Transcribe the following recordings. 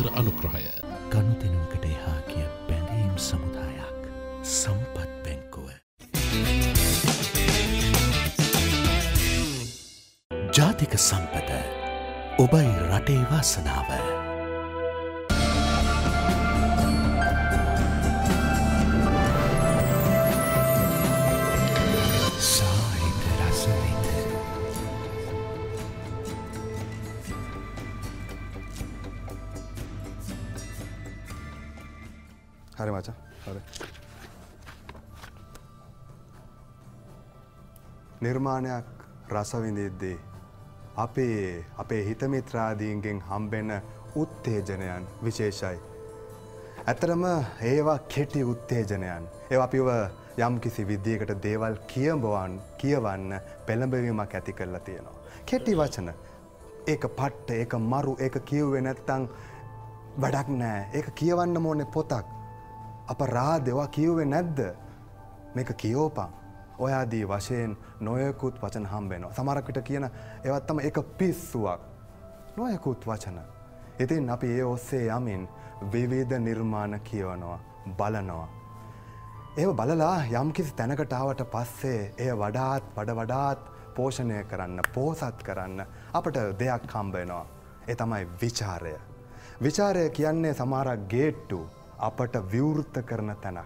නිරන්තර අනුක්‍රහය. ගනුදෙනුවකට එහා කිය බැඳීම් සමුදායක් සම්පත් බැංකුව. ජාතික සම්පත ඔබයි රටේ වාසනාව. නිර්මාණයක් රසවිඳිද්දී අපේ අපේ හිතමිත්‍රාදීන්ගෙන් හම්බෙන උත්තේජනයන් විශේෂයි. ඇතරම ඒවා කෙටි උත්තේජනයන්. ඒ අපිව යම් කිසි විද්‍යකට දේවල් කියඹවන් කියවන්න පෙළඹවීමක් ඇති කරලා තියෙනවා. කෙටි වචන ඒක පට්ට ඒක මරු ඒක කියව්වෙ නැත්තං වැඩක් නෑ ඒක කියවන්න මෝනේ පොතක් අප රා දෙවා කියව්වෙ නැද්ද මේක කියෝපං ඔයාදී වශයෙන් නොයකුත් වචන හම්බෙනවා. සමරකට කියන ඒවත්තම එක පිස්සුවක්. නොයකුත් වචන. ඉතින් අපි ඒ ඔස්සේ යමින් විවිධ නිර්මාණ කියවනවා බලනවා. ඒ බලලා යම්කිසි තැනකටාවට පස්සේ එය වඩාත් වඩ වඩාත් පෝෂණය කරන්න පෝසත් කරන්න අපට දෙයක් කම්බෙනවා. එ තමයි විචාරය. විචාරය කියන්නේ සමාරක් ගේට්ටු අපට විවෘත්ත කරන තැනක්.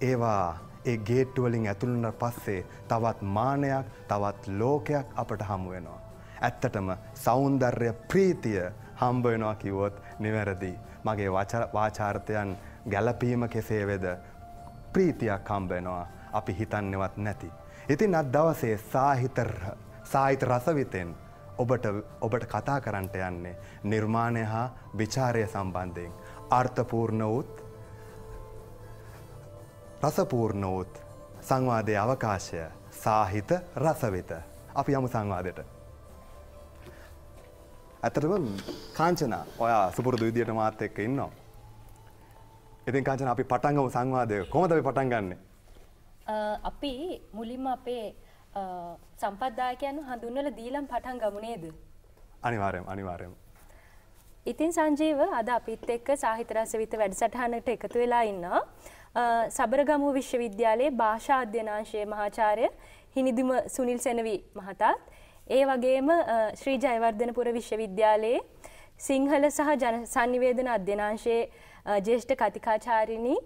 ඒවා ඒ ගේට්ටුවලින් ඇතුළට පස්සේ තවත් මානයක් තවත් ලෝකයක් අපට හමුවෙනවා. ඇත්තටම සෞන්දර්ය ප්‍රීතිය හම්බවෙනවා කිවොත් නිවැරදි. මගේ වාචාර්ථයන් ගැලපීම කෙසේ වෙද ප්‍රීතියක් හම්බෙනවා අපි හිතන්නෙවත් නැති. ඉතින් අත් දවසේ සාහිතර සාහිත රසවිතෙන් ඔබට ඔබට කතා කරන්නට යන්නේ නිර්මාණය හා විචාරය සම්බන්ධයෙන්. අර්ථපූර්ණ වූත් රසපූර්ණ වූත් සංවාදය අවකාශය සාහිත රසවෙත. අපි යමු සංවාදයට. ඇතටම කාංචනා ඔයා සුපුරදු විදියට මාත් එක්ක ඉන්නවා. ඉතින් කාංචන අපි පටන්ගම සංවාදය කොමද අපි පටන් ගන්න. අපි මුලින්ම අපේ සම්පද්දායකයන් හඳුන්වල දීලම් පටන් ගමුණේද. අනිවාරයම් අනිවාරයම. ඉතින් සංජීව අද අපිත් එක්ක සාහිතරස විත වැඩසටහනට එකතු වෙලා ඉන්නවා. සබරගමුව විශ්වවිද්‍යාලයේ භාෂා අධ්‍යනාංශයේ මහාචාරය හිනිදිම සුනිල් සැනවී මහතාත්. ඒ වගේම ශ්‍රී ජයවර්ධනපුර විශ්වවිද්‍යාලයේ සිංහල සහ ජන සංනිවේදන අධ්‍යනාංශයේ ජේෂ්ඨ කතිකාචාරිණී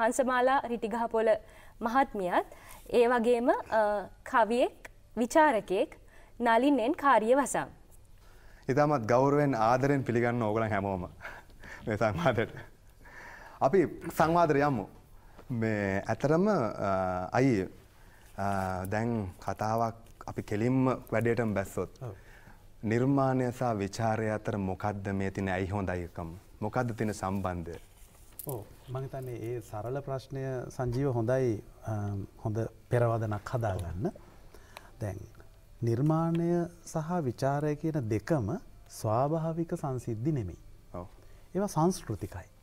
හංසමාලා රිටිගහපොල මහත්මියත් ඒ වගේම කවියෙක් විචාරකයෙක් නලින්ෙන් කාරිය වසම්. ඉතාමත් ගෞරුවෙන් ආදරෙන් පිළිගන්න ඕගලන් හැමෝම මේ සංවාදයට. අපි සංවාදර යම්මු. මේ ඇතරම අයි දැන් කතාවක් අපි කෙලින්ම වැඩේටම බැස්සොත්. නිර්මාණය සහ විචාරය අතර මොකක්ද මේ තින ඇයි හොඳයිකම් මොකක්ද තින සම්බන්ධය මඟතන්නේ ඒ සරල ප්‍රශ්නය සංජීව හොඳයි හොඳ පෙරවදනක් හදාගන්න දැන් නිර්මාණය සහ විචාරය කියන දෙකම ස්වාභාවික සංසිද්ධි නෙමෙයි ඒවා සංස්කෘතිකයි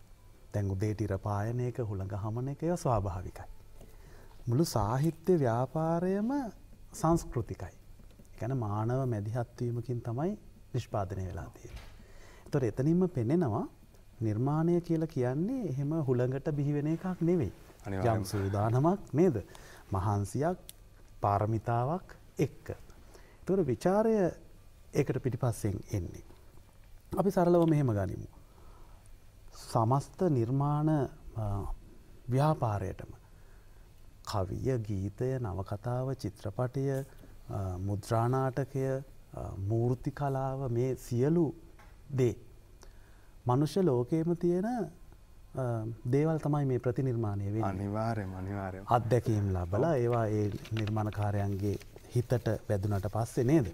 තැන් උදේ ටිරපායනයක හුළඟ හමන එකය ස්වාභාවිකයි. මුළු සාහිත්‍ය ව්‍යාපාරයම සංස්කෘතිකයි. එකන මානව මැදිහත්වීමකින් තමයි නිෂ්පාදනය වෙලා තියෙන. තොර එතනින්ම පෙනෙනවා නිර්මාණය කියලා කියන්නේ එහෙම හුළඟට බිහිවෙන එකක් නෙවෙයි. යම් සූදානමක් නේද. මහන්සියක් පාරමිතාවක් එක්ක. තුර විචාරය ඒකට පිටිපස්සෙන් එන්නේ. අපි සරලව මෙහෙම ගනිමු. සමස්ත නිර්මාණ ව්‍යාපාරයටම කවිය ගීතය නවකතාව චිත්‍රපටය මුද්‍රානාටකය මූර්ති කලාව මේ සියලු දේ. මනුෂ්‍ය ලෝකයේම තියෙන දේවල් තමයි මේ ප්‍රතිනිර්මාණය වේ අනිවාරය අනිවාරය අත්දැකීම් ලබල ඒවා ඒ නිර්මාණකාරයන්ගේ හිතට වැදුනට පස්සේ නේද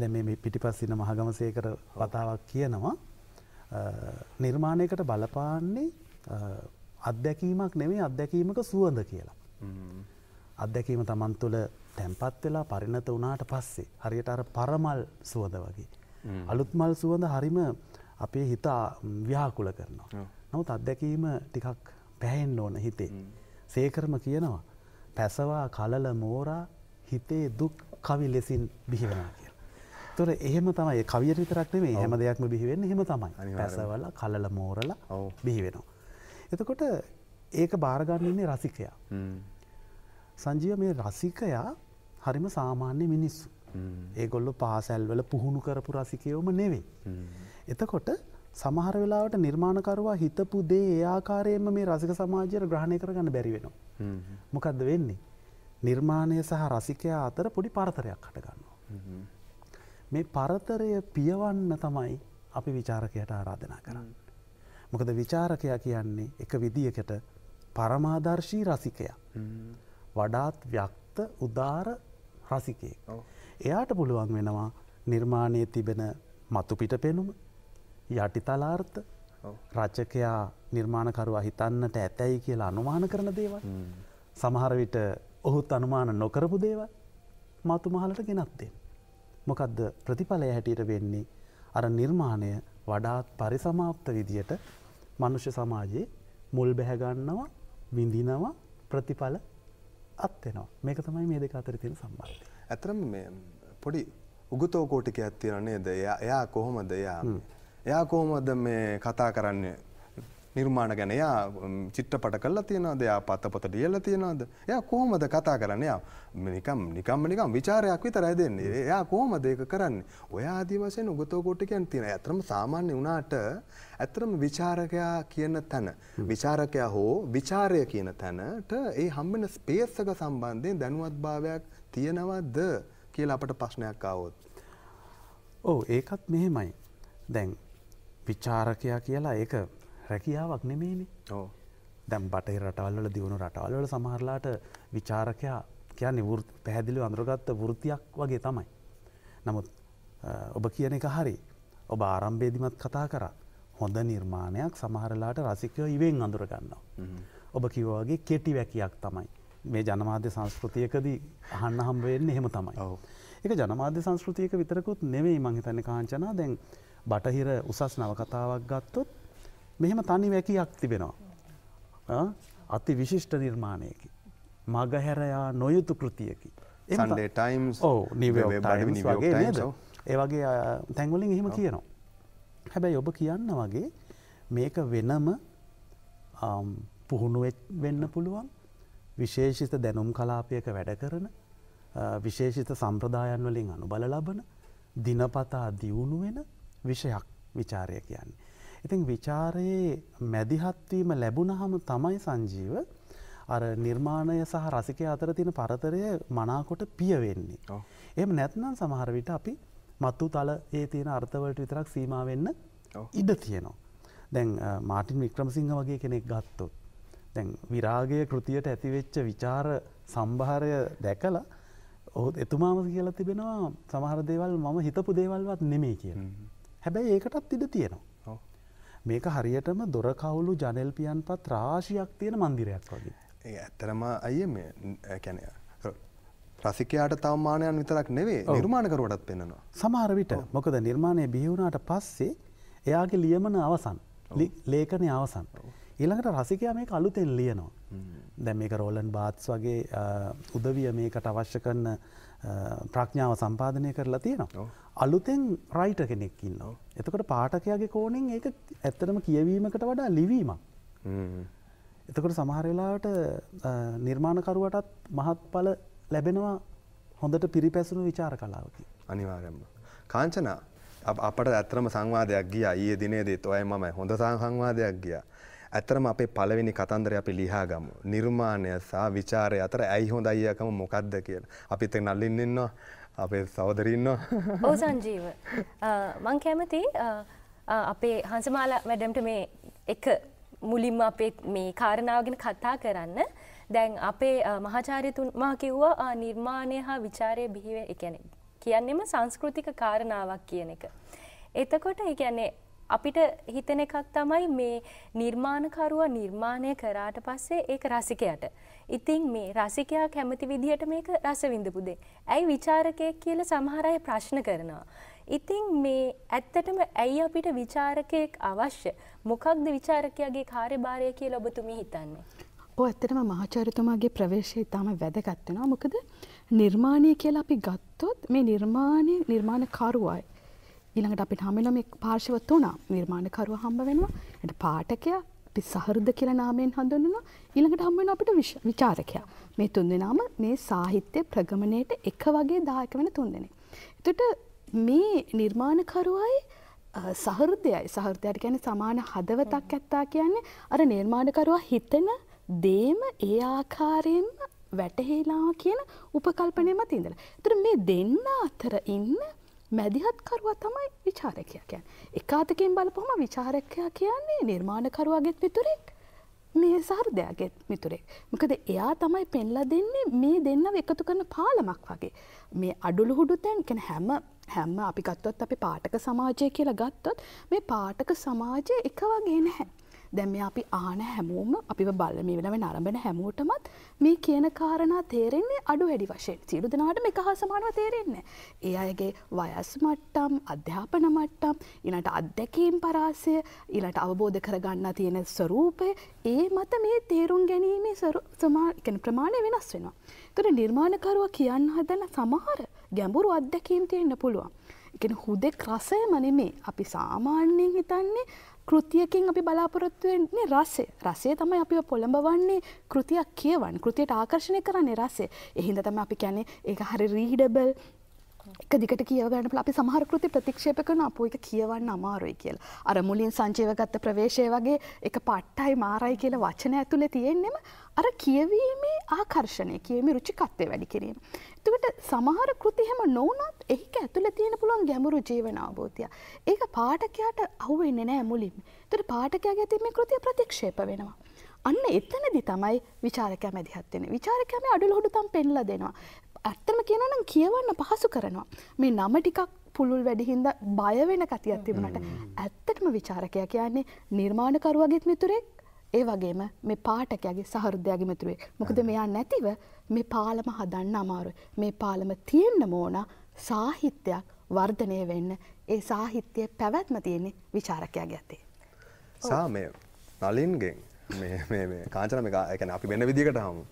දැ මේ පිටිපස්සින මහගමසේකර වතාවක් කියනවා නිර්මාණයකට බලපාන්නේ අත්දැකීමක් නෙමේ අත්දැකීමක සුවඳ කියලා. අත්දැකීම තමන් තුළ තැන්පත් වෙලා පරිණත වනාට පස්සේ. හරියට අර පරමල් සුවඳ වගේ. අලුත්මල් සුවඳ හරිම අපේ හිතා ව්‍යාකුල කරනවා. නොත් අත්දැකීම ටිකක් පැහෙන් ඕන හිතේ. සේකරම කියනවා පැසවා කලල මෝරා හිතේ දුක් කවි ලෙසින් බිහිවනා කිය. තොර එහෙම තමයි කවියට විතරක් නෙමේ හැම දෙයක්ම බිහිවෙන්න හෙම තමයි පැසවල කලල මෝරල බිහිවෙනවා. එතකොට ඒක භාරගන්නන්නේ රසිකයා. සංජීව මේ රසිකයා හරිම සාමාන්‍ය මිනිස්සු. ඒගොල්ලො පාසැල්වල පුහුණු කරපු රසිකයෝම නෙවෙයි. එතකොට සමහර වෙලාවට නිර්මාණකරවා හිතපු දේ ඒආකාරයෙන්ම මේ රසික සමාජයට ග්‍රහණය කරගන්න බැරිවෙනවා. මොකක්ද වෙන්නේ. නිර්මාණය සහ රසිකයා අතර පොඩි පරතරයක් හටගන්නවා. මේ පරතරය පියවන්න තමයි අපි විචාරකයට ආරාධනා කරන්න. මොකද විචාරකයා කියන්නේ එක විදිියකට පරමාදර්ශී රසිකයා. වඩාත් ව්‍යක්ත උදාර රසිකේ. එයාට පුළුවන් වෙනවා නිර්මාණය තිබෙන මතුපිට පෙනුම යටිතලාර්ථ රච්චකයා නිර්මාණකරුවා හිතන්නට ඇතැයි කියලා අනුමාන කරන දේවල්. සමහරවිට ඔහුත් අනුමාන නොකරපු දේවල් මතු මහලට ගෙනත්දේ. මොකක්ද ප්‍රතිඵලය හැටියට වෙන්නේ අර නිර්මාණය වඩාත් පරිසමාප්ත විදියට මනුෂ්‍ය සමාජයේ මුල් බැහැගන්නවා විඳිනවා ප්‍රතිඵල අත්වෙනවා මේක තමයි මේ දෙක අතර තියෙන සම්බන්ධය. ඇතරම මේ පොඩි උගතෝ කෝටිකයක් තියෙන නේද? එයා කොහොමද එයා? එයා කොහොමද මේ කතා කරන්නේ? නිර්මාණ ගැන යා චිත්‍රපට කළා තියනවාද යා පතපොත ලියලා තියනවාද යා කොහොමද කතා කරන්නේ යා නිකම් නිකම්ම නිකම් ਵਿਚාරයක් විතරයි දෙන්නේ යා කොහොමද ඒක කරන්නේ ඔය ආදි වශයෙන් උගතෝ කොටිකයන් තියෙන ඇත්තම සාමාන්‍ය වුණාට ඇත්තම ਵਿਚාරකයා කියන තැන ਵਿਚාරකයා හෝ ਵਿਚාරය කියන තැනට ඒ හම්බෙන ස්පේස් එක සම්බන්ධයෙන් දැනුවත්භාවයක් තියෙනවද කියලා අපට ප්‍රශ්නයක් ආවොත් ඔව් ඒකත් මෙහෙමයි දැන් විචාරකයා කියලා ඒක රැකියාවක් නෙමේනේ දැම් බටහි රටවල්ල දියුණු රටවල්ල සමහරලාට විචාරකයා කියන්නේ පැහැදිලි අඳරගත්ත වෘතියක් වගේ තමයි. නමුත් ඔබ කියන එක හරි ඔබ ආරම්භේදිමත් කතා කර හොඳ නිර්මාණයක් සමහරලාට රසිකයෝ ඉවෙන් අඳුරගන්නවා. ඔබ කිව්වාගේ කෙටි වැකයක් තමයි. මේ ජනමාධ්‍ය සංස්කෘතියකදී අහන්න හම්බවෙන්න එහෙම තමයි. එක ජනමාධ්‍ය සංස්කෘතියක විතරකුත් නෙවෙයි මංහිතන්න කාංචනා දැන් බටහිර උසස් නවකතාවක් ගත්තොත් මෙහෙම තනි වැකියක් තිබෙනවා. අති විශිෂ්ට නිර්මාණයකි. මගහැරයා නොයුතු කෘතියකි. ඒ ටයිම් ඕ නිවගේ නද ඒවගේ තැන්වලින් එහෙම කියනවා. හැබැයි ඔබ කියන්න වගේ මේක වෙනම පුහුණු වෙන්න පුළුවන් විශේෂිත දැනුම් කලාපයක වැඩ කරන විශේෂිත සම්ප්‍රදායන් වලින් අනුබල ලබන දිනපතා දියුණු වෙන විෂයක් විචාරය කියන්නේ. ඉතින් ਵਿਚාරයේ මැදිහත්වීම ලැබුණහම තමයි සංජීව අර නිර්මාණය සහ රසිකය අතර තියෙන පරතරය මනාකොට පිය වෙන්නේ. එහෙම නැත්නම් සමහර විට අපි මත්තු තල ඒ තියෙන අර්ථවලට විතරක් සීමා වෙන්න ඉඩ තියෙනවා. දැන් මාටින් වික්‍රමසිංහ වගේ කෙනෙක් ගත්තොත්. දැන් විරාගය කෘතියට ඇතිවෙච්ච විචාර සම්භාරය දැකලා ඔහුත් එතුමාම කියලා තිබෙනවා සමහර දේවල් මම හිතපු දේවල්වත් නෙමේ කියන. හැබැයි ඒකටත් ඉඩ තියෙනවා. මේක හරියටම දොර කවුලු ජනල් පියන්පත් රාශියක් තියෙන මන්දිරයක් වගේ. ඒ ඇත්තරම අය මේ කැනය රසිකයාට තවමානයන් විතරක් නෙවේ නිර්මාණකරුවටත් පෙන්නවා. සමහරවිට මොකද නිර්මාණය බිහිවුණට පස්සේ එයාගේ ලියමන අවසන් ලේකනය අවසන්. ඊළඟට රසිකයා මේ අලුතෙන් ලියනවා. දැ මේක රෝලන් බාත්ස් වගේ උදවිය මේකට අවශ්‍ය කරන්න ප්‍රඥාව සම්පාධනය කරලා තියෙනවා. අලුතෙන් රයිට කෙනෙක් ඉන්නවා. එතකොට පාටකයාගේ කෝනෙන් ඒ ඇත්තටම කියවීමකට වඩා ලිවීමක්. එතකොට සමහරලාට නිර්මාණකරුවටත් මහත්ඵල ලැබෙනවා හොඳට පිරිපැසුණු විචාර කලාවකි. අනිවාරෙන්ම. කාංචනා අපට ඇත්‍රම සංවාදයක් ගිය ඒ දිනේදේත් ඔය මම හොඳ සංවාදයක් ගියා ඇතරම අපේ පළවෙනි කතන්දර අපි ලිහාගමු. නිර්මාණය සහ විචාරය අතර ඇයි හොඳයියකම මොකක්ද කියලා. අපිත් එක්ක නලින් ඉන්නවා. අපේ සහෝදරී ඉන්නවා. ඔව් සංජීව. මම කැමති අපේ හංසමාලා මැඩම්ට මේ එක මුලින්ම අපේ මේ කාරණාව ගැන කතා කරන්න. දැන් අපේ මහාචාර්යතුමා කිව්වා නිර්මාණය හා විචාරය බිහිව ඒ කියන්නේ කියන්නෙම සංස්කෘතික කාරණාවක් කියන එක. එතකොට ඒ කියන්නේ අපිට හිතන එකක් තමයි මේ නිර්මාණකරුවා නිර්මාණය කරාට පස්සේ ඒක රසිකයට. ඉතින් මේ රසිකයා කැමති විදිහට මේක රස විඳපු දේ. ඇයි ਵਿਚාරකයෙක් කියලා සමහර අය ප්‍රශ්න කරනවා. ඉතින් මේ ඇත්තටම ඇයි අපිට ਵਿਚාරකයෙක් අවශ්‍ය? මොකක්ද ਵਿਚාරකයාගේ කාර්යභාරය කියලා ඔබතුමී හිතන්නේ? ඔව් ඇත්තටම මහාචාර්යතුමාගේ ප්‍රවේශය ඊටම වැදගත් වෙනවා. මොකද නිර්මාණය කියලා අපි ගත්තොත් මේ නිර්මාණය නිර්මාණකරුවයි ඊළඟට අපිට හමෙන මේ පාර්ශව තුනක් නිර්මාණකරුව හම්බ වෙනවා. ඊට පාඨකයා අපි සහෘද කියලා නාමයෙන් හඳුන්වනවා. ඊළඟට හම්බ වෙනවා අපිට විචාරකයා. මේ තුන් දෙනාම මේ සාහිත්‍ය ප්‍රගමණයට එක වගේ දායක වෙන තුන් දෙනෙක්. එතකොට මේ නිර්මාණකරුවයි සහෘදයයි සහෘදයට කියන්නේ සමාන හදවතක් ඇත්තා කියන්නේ අර නිර්මාණකරුවා හිතන දේම ඒ ආකාරයෙන්ම වැටහෙලා කියන උපකල්පනය මත ඉඳලා. ඒතර මේ දෙන්න අතර ඉන්න මැදිහත්කරුවා තමයි විචාරකයකයන්. එකාතකින් බලපොහොම විචාරකයා කියන්නේ නිර්මාණකරුවාගෙත් මිතුරෙක් මේ සහෘදයාගෙත් මිතුරෙක්. මොකද එයා තමයි පෙන්ලා දෙන්නේ මේ දෙන්නව එකතු කරන පාලමක් වගේ. මේ අඩුළු හුඩු තැන් කැන හැම හැම අපි ගත්තොත් අපි පාටක සමාජය කියලා ගත්තොත් මේ පාටක සමාජය එක වගේ නැහැ. දැන් මේ අපි ආන හැමෝම අපිව බල මේ වෙනම නරඹන හැමෝටමත් මේ කියන කාරණා තේරෙන්නේ අඩු වැඩි වශයෙන්. සියලු දෙනාට මේක හා සමානව තේරෙන්නේ ඒ අයගේ වයස් මට්ටම්, අධ්‍යාපන මට්ටම්, ඊළඟට අත්දැකීම් පරාසය, ඊළඟට අවබෝධ කරගන්න තියෙන ස්වરૂපය, ඒ මත මේ තේරුම් ගැනීමේ ප්‍රමාණය වෙනස් වෙනවා. ඒතර නිර්මාණකරුවා කියන්න හදන සමහර ගැඹුරු අත්දැකීම් තියෙන්න පුළුවන්. එකන හුදෙක් රසයම නෙමේ අපි සාමාන්‍යයෙන් හිතන්නේ කෘතියකින් අපි බලාපොරොත්තුවෙන්නේ රසේ රසේ තමයි අපි පොළඹවන්නේ කෘතියක් කියවන් කෘතියට ආකර්ශණය කරන්නේ රසේ එහින්ද තම අපි කැනෙ ඒ හරි රීඩබල් එක දිගට කියවගන්න අපි සමහරකෘති ප්‍රතික්ෂේප කරන අප එක කියවන්න අමාරුයි කියල. අර මුලින් සංජීවගත්ත ප්‍රවේශය වගේ එක පට්ටයි මාරයි කියල වචන ඇතුළේ තියෙන්නෙම අර කියවීමේ ආකර්ශණය කියීමේ රුචිකත්වය වැඩි කිරීම. එතුවට සමහර කෘතිහෙම නොවනත් එහික ඇතුළ තියෙන පුළුවන් ගැමුරු ජීවන අවබෝධය. ඒක පාටකයාට අවුවෙන්නේ නෑ මුලින්. තුට පාටකයා ගැතිීමේ කෘතිය ප්‍රතික්ෂේප වෙනවා. අන්න එතනදි තමයි විචාරකම දිහත්වෙන විචාරකම අඩුල හොඩුතම් පෙන්ල දෙනවා ඇත්තම කියනනම් කියවන්න පහසු කරනවා. මේ නම ටිකක් පුළුල් වැඩිහින්ද බයවෙන කතියක් තිබුණට ඇත්තටම විචාරකය කියන්නේ නිර්මාණකරුවගේත් මිතුරෙක් ඒ වගේම මේ පාටකයාගේ සහෘදයාගේ මිතුරේ. මොකද මෙයා නැතිව මේ පාලම හදන්න අමාරු. මේ පාලම තියෙන්න මෝන සාහිත්‍යයක් වර්ධනය වෙන්න ඒ සාහිත්‍යය පැවැත්ම තියෙන්නේ විචාරකයාගේ ඇතේ. සාමය නලින්ගෙන් කාචන එක අපි වෙන විදිකට හමු.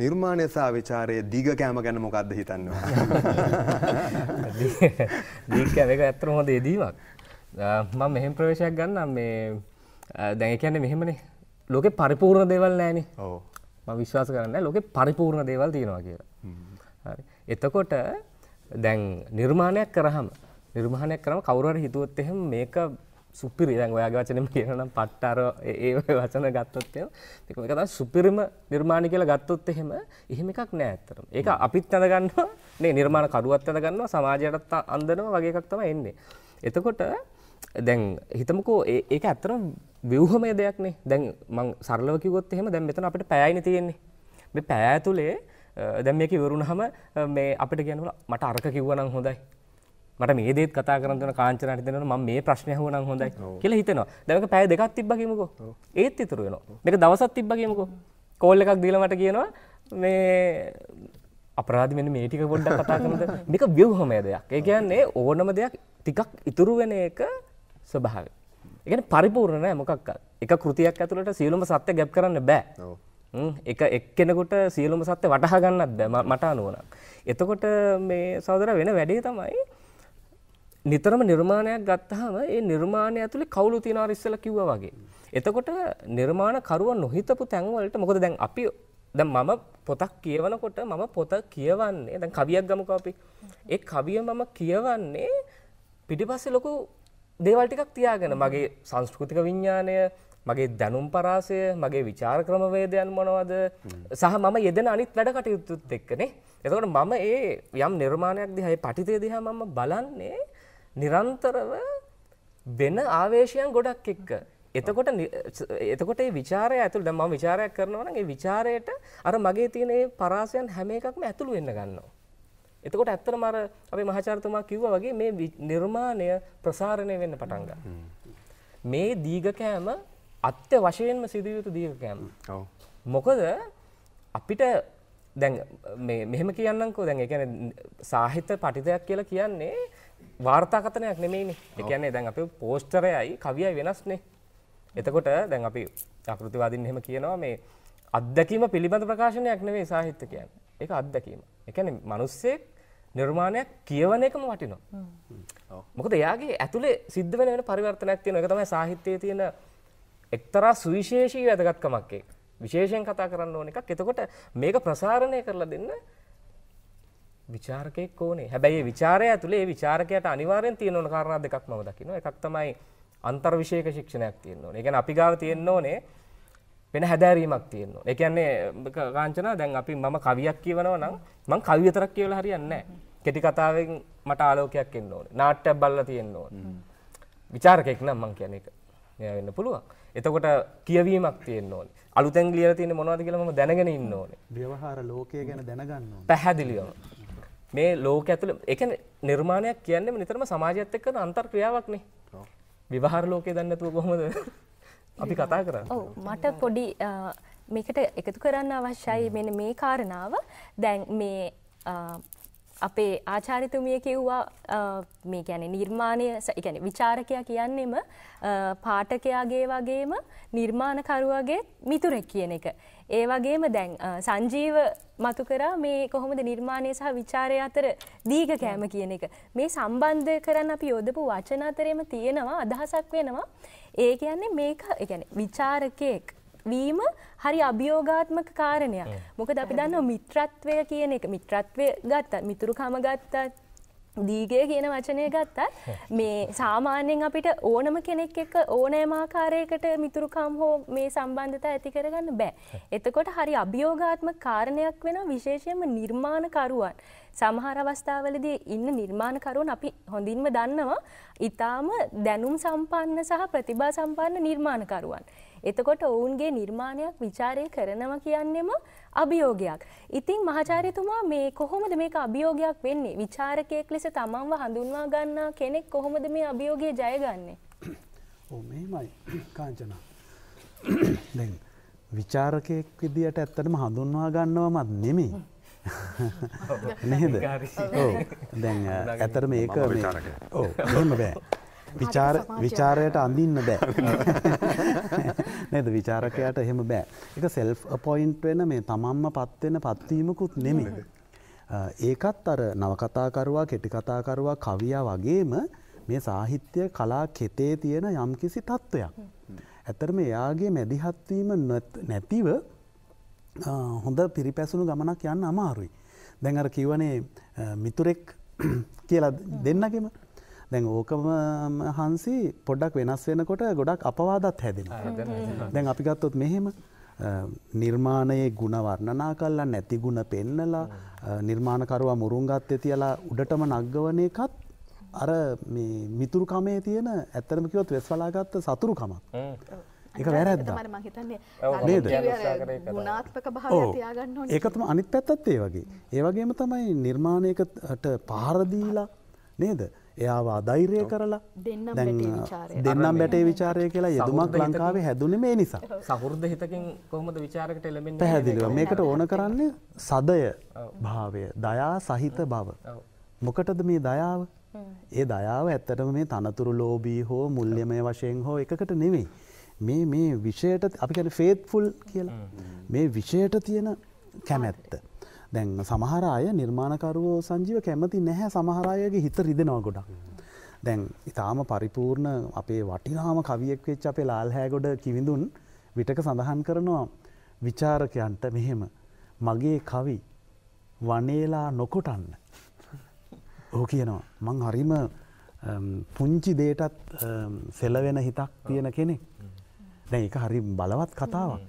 නිර්මාණය සහ විචාරය දිග කෑම ගැන මොකක්ද හිතන්නවා දීකැම එක ඇත්තර හොඳ යෙදීමක් මම මෙහෙම ප්‍රවේශයක් ගන්නම් මේ දැඟ කියන්නේ මෙහෙමනේ ලෝක පරිපූර්ණ දේවල් නෑනේ ම විශ්වාස කරන්න ලෝක පරිපූර්ණ දේවල් තියෙනවා කියලා එතකොට දැන් නිර්මාණයක් කරහම නිර්මාණයක් කරම කවුරට හිතුවොත් එහෙම මේක සුපිරි දැන් ඔයාගේ වචනම කියනනම් පට්ටාර ඒ වචන ගත්තොත් එහෙම ඒක තමයි සුපිරිම නිර්මාණ කියලා ගත්තොත් එහෙම එහෙම එකක් නෑ ඇත්තටම. ඒක අපිත් අඳ ගන්නවා නේ නිර්මාණ කරුවත් අඳ ගන්නවා සමාජයටත් අඳනවා වගේ එකක් තමයි එන්නේ. එතකොට දැන් හිතමුකෝ ඒක ඇත්තටම ව්‍යුහමය දෙයක් නේ. දැන් මං සරලව කිව්වොත් එහෙම දැන් මෙතන අපිට පැයයිනේ තියෙන්නේ. මේ පැය ඇතුලේ දැන් මේක ඉවරුනහම මේ අපිට කියනවා මට අරක කිව්වනම් හොඳයි මට මේ දේත් කතා කරන්න දෙන කාංචනාට දෙනවා මම මේ ප්‍රශ්නේ අහුවනම් හොඳයි කියලා හිතෙනවා. දැන් මේක පැය දෙකක් තිබ්බා කියමුකෝ. ඒත් ඉතුරු වෙනවා. මේක දවසක් තිබ්බා කියමුකෝ. කෝල් එකක් දීලා මට කියනවා මේ අපරාධ මෙන්න මේ ටික පොඩ්ඩක් කතා කරමුද? මේක ව්‍යුහමය දෙයක්. ඒ කියන්නේ ඕනම දෙයක් ටිකක් ඉතුරු වෙන එක ස්වභාවය. ඒ කියන්නේ පරිපූර්ණ නෑ මොකක්වත්. එක කෘතියක් ඇතුළට සියලුම සත්‍ය ගැප් කරන්න බෑ. එක එක්කෙනකුට සියලුම සත්‍ය වටහා ගන්නත් බෑ මට අනුවනම්. එතකොට මේ සහෝදර වෙන වැඩේ තමයි නිතරම නිර්මාණයක් ගත්තාම ඒ නිර්මාණය ඇතුලේ කවුළු තියනවා ඉස්සලා කිව්වා වගේ. එතකොට නිර්මාණ කරුවා නොහිතපු තැන්වලට මොකද දැන් අපි දැන් මම පොතක් කියවනකොට මම පොත කියවන්නේ දැන් කවියක් ගමුකෝ අපි. ඒ කවිය මම කියවන්නේ පිටිපස්සේ ලොකු දේවල් ටිකක් තියාගෙන මගේ සංස්කෘතික විඥානය මගේ දැනුම් පරාසය මගේ විචාර ක්‍රමවේදයන් මොනවද සහ මම යෙදෙන අනිත් වැඩ කටයුතුත් එක්කනේ. එතකොට මම ඒ යම් නිර්මාණයක් දිහා ඒ පටිතය දිහා මම බලන්නේ නිරන්තරව වෙන ආවේශයන් ගොඩක් එක්ක එතකොට එතකොට ඒ ਵਿਚාරය ඇතුළේ දැන් මම ਵਿਚාරයක් කරනවා නම් ඒ ਵਿਚාරයට අර මගේ තියෙන ඒ පරාසයන් හැම එකක්ම ඇතුළු වෙන්න ගන්නවා එතකොට ඇත්තටම අර අපේ මහාචාර්යතුමා කිව්වා වගේ මේ නිර්මාණය ප්‍රසාරණය වෙන්න පටන් ගන්නවා. මේ දීඝකෑම අත්‍ය වශයෙන්ම සිදුවිය යුතු දීඝකෑම. ඔව්. මොකද අපිට දැන් මේ මෙහෙම කියන්නම්කෝ දැන් ඒ කියන්නේ සාහිත්‍ය පටිතයක් කියලා කියන්නේ වාර්තාකතනයක් නෙමෙයිනි එකන්නේ දැන් අප පෝස්්ටරයයි කවියයි වෙනස්නේ එතකොට දැන් අපි අකෘතිවාදින් හෙම කියනවා මේ අත්දැකීම පිළිබඳ ප්‍රකාශනයක් නෙවේ සාහිත්‍ය කියන්න එක අත්දැකීම එකන මනුස්සෙක් නිර්මාණයක් කියවන එකම වටිනවා මොකද එයාගේ ඇතුළේ සිද්ධ වෙන වෙන පරිවර්තනයක් තියෙන එක තමයි සාහිත්‍යයේ තියෙන එක්තරා සුවිශේෂී වැදගත්කමක් ඒක විශේෂයෙන් කතා කරන්න ඕන එකක් එතකොට මේක ප්‍රසාරණය කරලා දෙන්න විචාරකයෙක් ඕනේ. හැබැයි මේ ਵਿਚාරය ඇතුලේ මේ ਵਿਚාරකයට අනිවාර්යෙන් තියෙන ඕන කාරණා දෙකක් මම දකිනවා. එකක් තමයි අන්තර්විෂයක ශික්ෂණයක් තියෙන්න ඕනේ. ඒ කියන්නේ අපි ගාව තියෙන්න ඕනේ වෙන හැදෑරීමක් තියෙන්න ඕනේ. ඒ කියන්නේ කාංචනා දැන් අපි මම කවියක් කියවනවා නම් මම කවි විතරක් කියවලා හරියන්නේ නැහැ. කෙටි කතාවෙන් මට ආලෝකයක් එන්න ඕනේ. නාට්‍යයක් බලලා තියෙන්න ඕනේ. ਵਿਚාරකෙක් නම් මම කියන්නේ ඒක. මෙයා වෙන්න පුළුවන්. එතකොට කියවීමක් තියෙන්න ඕනේ. අලුතෙන් ලියලා තියෙන්නේ මොනවද කියලා මම දැනගෙන ඉන්න ඕනේ. ව්‍යවහාර ලෝකය ගැන දැනගන්න ඕනේ. පැහැදිලිවම. මේ ලෝක ඇතුළ එක නිර්මාණයක් කියන්නම නිතරම සමාජයත් එක්ක අන්තර් ක්‍රියාවක්නේ විවාහර ලෝකය දන්නතුව කොහොමද අපි කතා කර මට පොඩි මේකට එකතු කරන්න අවශ්‍යයි මෙන මේ කාරණාව දැන් මේ අපේ ආචාරිතුමිය කිව්වා මේ ගැන නිර්මාණය එකැන විචාරකයා කියන්නෙම පාටකයාගේ වගේම නිර්මාණකරුවගේ මිතුරෙක් කියන එක. ඒ වගේම දැන් සංජීව මතු කරා මේ කොහොමද නිර්මාණය සහ විචාරය අතර දීග කෑම කියන එක. මේ සම්බන්ධ කරන්න අපි යොදපු වචන අතරේම තියෙනවා අදහසක් වෙනවා. ඒ කියන්නේ මේක කියන්නේ විචාරකයෙක් වීම හරි අභියෝගාත්මක කාරණයක්. මොකද අපි දන්නවා මිත්‍රත්වය කියන එක මිත්‍රත්වය ගත්තත් මිතුරුකම ගත්තත් දීගය කියන වචනය ගත්තත් මේ සාමාන්‍යයෙන් අපිට ඕනම කෙනෙක් එක ඕනෑමාකාරයකට මිතුරුකම් හෝ මේ සම්බන්ධතා ඇති කරගන්න බෑ. එතකොට හරි අභියෝගාත්ම කාරණයක් වෙන විශේෂයෙන්ම නිර්මාණකරුවන්. සමහර අවස්ථාවලදී ඉන්න නිර්මාණකරුවන් අපි හොඳින්ම දන්නවා. ඊටාම දැනුම් සම්පන්න සහ ප්‍රතිභා සම්පන්න නිර්මාණකරුවන්. එතකොට ඔවුන්ගේ නිර්මාණයක් ਵਿਚාරය කරනවා කියන්නේම අභියෝගයක්. ඉතින් මහාචාර්යතුමා මේ කොහොමද මේක අභියෝගයක් වෙන්නේ? ਵਿਚාරකයෙක් ලෙස තමන්ව හඳුන්වා ගන්නා කෙනෙක් කොහොමද මේ අභියෝගය ජයගන්නේ? ඔව් මෙහෙමයි කාංචනා. දැන් ਵਿਚාරකයෙක් විදියට ඇත්තටම හඳුන්වා ගන්නවමත් නෙමෙයි. නේද? ඔව්. දැන් ඇත්තටම ඒක මේ ඔව් එහෙම බෑ. විචාරයට අඳින්න බෑ නැද විචාරකයට එහෙම බෑ එක සෙල් පොයින්ට් වෙන මේ තමන්ම පත්වෙන පත්වීමකුත් නෙමේ. ඒකත් අර නවකතාකරවා කෙටිකතාකරවා කවියා වගේම මේ සාහිත්‍ය කලා කෙතේ තියෙන යම්කිසි තත්ත්වයක්. ඇතරම එයාගේ මැදිහත්වීම නැතිව හොඳ පිරිපැසුණු ගමනක් යන්න අමාරුයි. දැඟර කිවනේ මිතුරෙක් කියලා දෙන්නගෙම දැන් ඕකම හන්සි පොඩ්ඩක් වෙනස් වෙනකොට ගොඩක් අපවාදත් හැදෙන. දැන් අපිගත්තොත් මෙහෙම නිර්මාණයේ ගුණවර්ණනා කල්ලා නැති ගුණ පෙන්නලා නිර්මාණකරවා මුරුන්ගත්ය තියලා උඩටම නග්ගවන එකත් අර මිතුරුකමේ තියෙන ඇත්තරම කිවොත් වෙස්වලාගත්ත සතුරුකමක්. එක වැරැද්ද නේද ඒකතම අනිත් පැත්තත් ඒ වගේ ඒවගේම තමයි නිර්මාණයකට පාරදීලා නේද එයාවා ධෛරය කරලා දෙන්නම් බැටේ විචාරය කියලා යෙදුමක් ලංකාවේ හැදුනේ මේ නිසා. සහෘද හිතකින් කොහොමද විචාරකට එළඹෙන්නේ? පැහැදිලිව මේකට ඕන කරන්නේ සදය භාවය, දයා සහිත බව. මොකටද මේ දයාව? ඒ දයාව ඇත්තටම මේ තනතුරු ලෝභී හෝ මුල්‍යමය වශයෙන් හෝ එකකට නෙමෙයි. මේ මේ විෂයට අපි කියන්නේ ෆේත්ෆුල් කියලා. මේ විෂයට තියෙන කැමැත්ත. දැන් සමහරය නිර්මාණකරුවෝ සංජීව කැමති නැහැ සමහරයගේ හිත රිදෙනවා ගොඩක්. දැන් ඉතාම පරිපූර්ණ අපේ වටිනාම කවියෙක් වෙච්ච අපේ ලාල්හෑගොඩ කිවිඳුන් විටක සඳහන් කරනවා විචාරකයන්ට මෙහෙම මගේ කවි වනේලා නොකොටන්න. ඕ කියනවා මං හරිම පුංචි දේටත් සෙලවෙන හිතක් තියෙන කෙනෙක්. දැ එක හරි බලවත් කතාවක්.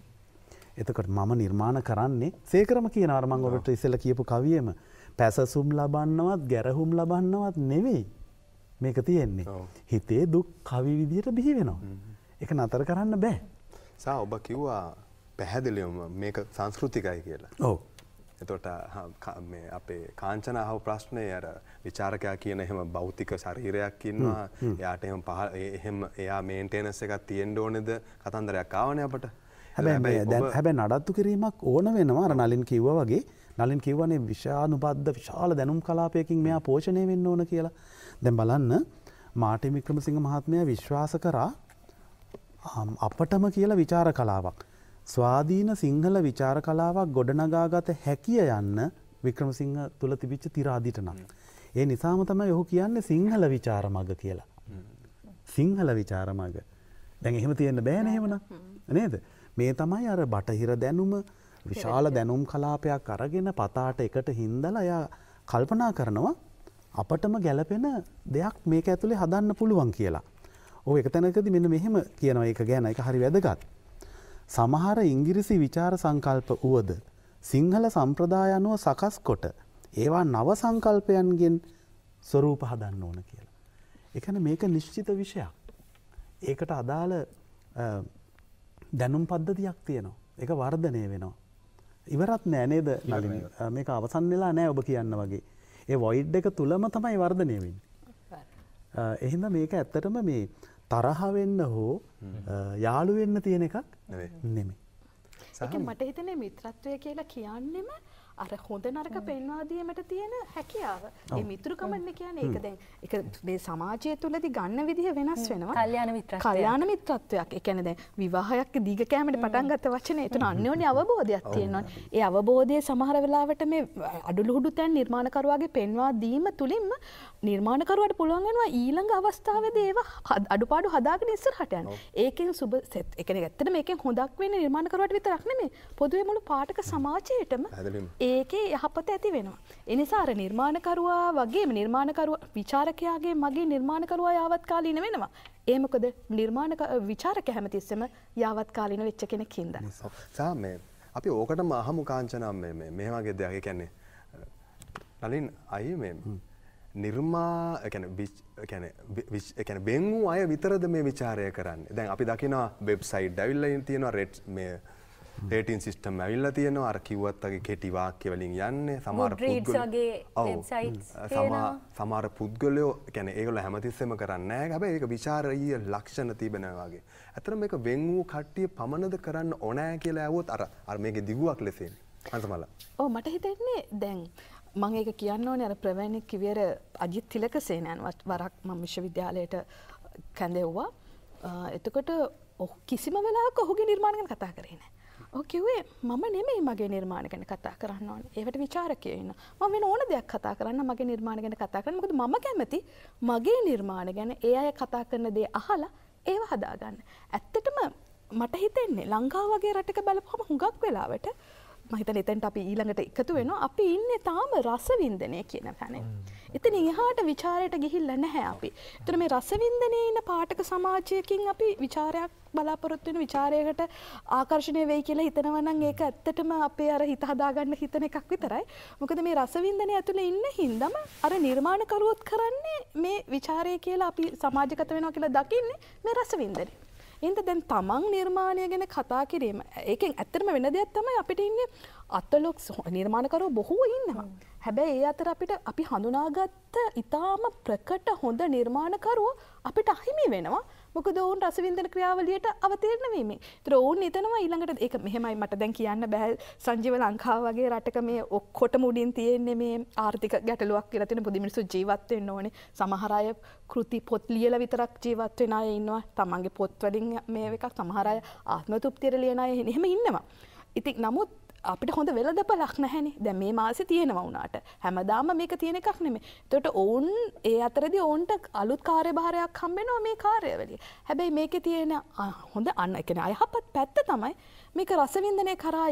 එතකට මම නිර්මාණ කරන්නේ සේකරම කියන අරමං ඔබට ඉසෙල්ල කියපු කවියම පැසසුම් ලබන්නවත් ගැරහුම් ලබන්නවත් නෙවෙයි මේක තියෙන්නේ. හිතේ දුක් කවි විදියට බිහි වෙනවා. එක නතර කරන්න බෑ. සා ඔබ කිව්වා පැහැදිලියම මේක සංස්කෘතිකයි කියලා. ඕ. එතොට අපේ කාංචන හව ප්‍රශ්නය අර විචාරකයා කියන එහෙම බෞතික ශරීරයක් ඉන්නවා යාට එහම පහ එහෙම එයා මේන්ටේනස් එකත් තියෙන් ඕනෙද කතන්දරයක් ආවනය අපට හැබැ දැ හැබැ නඩත්තු කිරීමක් ඕන වෙනවා අර නලින් කිව්ව වගේ නලින් කිව්වනේ විශානුබද්ධ විශාල දැනුම් කලාපයකින් මෙයා පෝෂණය වෙන්න ඕන කියලා. දැම් බලන්න මාටිමික්‍රම සිංහ මහත්මය විශ්වාස කරා අපටම කියලා විචාර කලාවක්. ස්වාධීන සිංහල විචාර කලාවක් ගොඩනගාගත හැකිය යන්න වික්‍රමසිංහ තුළ තිබිච්ච තිරාදිට නම්. ඒ නිසාම තම යොහු කියන්නේ සිංහල විචාර මග කියලා. සිංහල විචාර මග. දැන් එහෙම තියෙන්න බෑන එහෙමන නේද. මේ තමයි අර බටහිර දැනුම විශාල දැනුම් කලාපයක් අරගෙන පතාට එකට හින්දල එයා කල්පනා කරනවා අපටම ගැලපෙන දෙයක් මේක ඇතුළේ හදන්න පුළුවන් කියලා. ඕ එක තැනකද මෙන්න මෙහෙම කියනව එක ගැන එක හරි වැදගත්. සමහර ඉංගිරිසි විචාර සංකල්ප වුවද සිංහල සම්ප්‍රදාය අනුව සකස් කොට ඒවා නව සංකල්පයන්ගෙන් ස්වරූප හදන්න ඕන කියලා. එකන මේක නිශ්චිත විෂයක්. ඒකට අදාළ දැනුම් පද්ධතියක් තියෙනවා. එක වර්ධනය වෙනවා. ඉවරත් නෑනේද නලින් මේ අවසන් වෙලා නෑ ඔබ කියන්න වගේ. ඒ වොයිඩ් එක තුළම තමයි වර්ධනයවින්. එහිද මේක ඇත්තටම මේ තරහවෙන්න හෝ යාළුවෙන්න තියෙන එකක් නෙමේ. මට හිතනේ මිත්‍රත්වය කියලා කියන්නෙම අර හොඳ නරක පෙන්වාදීමට තියෙන හැකියාව ඒ මිතුරුකමන්න කියන එක දැන් එක මේ සමාජය තුළදි ගන්න විදිහ වෙනස් වෙනවා කල්යාන මිත්‍ර කල්යාන මිත්‍රත්වයක් එකැන දැ විවාහයක් දිග කෑමට පටන්ගත වචන එතුන අන්‍යෝනි අවබෝධයක් තියෙනවා ඒ අවබෝධය සමහර වෙලාවට මේ අඩුළුහුඩු තැන් නිර්මාණකරවාගේ පෙන්වා දීම තුළින්ම නිර්මාණකරුවට පුළුවන්ගෙනවා ඊළඟ අවස්ථාව දේව අඩුපාඩු හදාගෙන ඉස්සර හටයන් ඒකෙන් සුබ සෙත් එක ඇත්තට මේක හොදක් වෙන නිර්මාණකරුවට විතරක්නෙම පොදුවේ මුළු පාටක සමාජයටම ඒකේ යහපත ඇති වෙනවා. එනිසාර නිර්මාණකරුවා වගේ නිර්මාණකරුව විචාරකයාගේ මගේ නිර්මාණකරුවා යාවත්කාලීන වෙනවා. ඒමකොද නිර්මාණක විචාරක හැමතිස්සම යාවත්කාලීන වෙච්ච කෙනෙකින්ද. සා අපි ඕකට මහමු කාංචනම් මේ වගේ දෙයක් කැන්නේ. නලින් අයි මෙම. නිර්මා ැන බෙංවූ අය විතරද මේ විචාරය කරන්න දැන් අපි දකිනා වෙබ්සයිට් ඇවිල්ල තියෙනවා රෙට් මේ ටේටන් සිිටම් ඇවිල්ල තියෙනවා අර කිව්වත්තගේ කෙටිවාක්‍ය වලින් යන්න සමාර සමාර පුද්ගලයෝ කැන ඒගොල හැමතිස්සම කරන්න හැබ ඒක විචාරීය ලක්ෂණ තිබෙනවාගේ. ඇතර මේක වෙංවූ කට්ටිය පමණද කරන්න ඕනෑ කියලා ඇවොත් අර අර මේක දිගුවක් ලෙසෙන් අන්සමල ඕ මට හිතෙන්නේ දැන් මං ඒක කියන්න ඕනේ අර ප්‍රවැණි කිවියර අජිත් තිලකසේනයන් වරක් මම විශ්වවිද්‍යාලයට කැඳෙව්වා. එතකොට ඔහු කිසිම වෙලාවක ඔහුගේ නිර්මාණ ගැන කතා කරේ නෑ. ඔහු කිව්වේ මම නෙමෙයි මගේ නිර්මාණ ගැන කතා කරන්න ඕනේ. ඒවට විචාරකයෝ ඉන්නවා. මම වෙන ඕන දෙයක් කතා කරන්න මගේ නිර්මාණ ගැන කතා කරන්න. මොකද මම කැමති මගේ නිර්මාණ ගැන ඒ අය කතා කරන දේ අහලා ඒව හදාගන්න. ඇත්තටම මට හිතෙන්නේ ලංකාව වගේ රටක බලපුවම හුඟක් වෙලාවට මහිතන එතැන්ට අපි ඊළඟට එකතු වෙන අපි ඉන්න තාම රසවින්දනය කියන පැනේ. එතන එහාට විචාරයට ගිහිල්ල නැහැ අපි. තුර මේ රසවින්දනය ඉන්න පාටක සමාජයකින් අපි විචාරයක් බලාපොරොත්වෙන විචාරයකට ආකර්ශණය වෙයි කියලා හිතනවනන් ඒක ඇත්තටම අපේ අර හිතහදාගන්න හිතන එකක් විතරයි. මොකද මේ රසවින්දනය ඇතුළ ඉන්න හින්දම අර නිර්මාණකරුවොත් කරන්නේ මේ විචාරය කියලා අපි සමාජකත වෙනවා කියලා දකින්නේ මේ රසවින්දනය. ඉන්ද දැන් තමන් නිර්මාණය ගැන කතා කිරීම ඒකෙන් ඇත්තරම වෙන දෙයක් තමයි අපිට ඉන්න අත්තලොක් නිර්මාණකරෝ බොහෝ ඉන්නවා. හැබැයි ඒ අතර අපිට අපි හඳුනාගත්ත ඉතාම ප්‍රකට හොඳ නිර්මාණකරුව අපිට අහිමි වෙනවා මොක දෝන් රසවින්දන ක්‍රියාවලියට අවතේරණ වීම තර ඔවුන් එතනවා ඊළඟට එක මෙහෙමයි මට දැන් කියන්න බැහැ සංජීව ලංකාව වගේ රටක මේ ඔක්කොට මුඩින් තියෙන්නේ මේ ආර්ථික ගැටලුවක් කියලා තියෙන පුදුමිනිසු ජීවත් වෙන්න ඕනේ සමහර අය කෘති පොත් ලියලා විතරක් ජීවත් වෙන අය ඉන්නවා තමන්ගේ පොත් වලින් මේ එකක් සමහර අය ආත්ම තෘප්තියට ලියන අය එහෙම ඉන්නවා ඉතින් නමුත් අපිට හොඳ වෙල දපලක් නැහැනි දැ මේ මාසි තියෙනවා වුණාට හැමදාම මේක තියෙන එකක් නෙමේ තොට ඔවුන් ඒ අතරදි ඔවුන්ට අලුත් කාරය භාරයක් හම්බෙනවා මේ කාරයවලි හැබැයි මේක තියෙන හොඳ අන්න එකන අයහපත් පැත්ත තමයි මේක රසවින්දනය කරා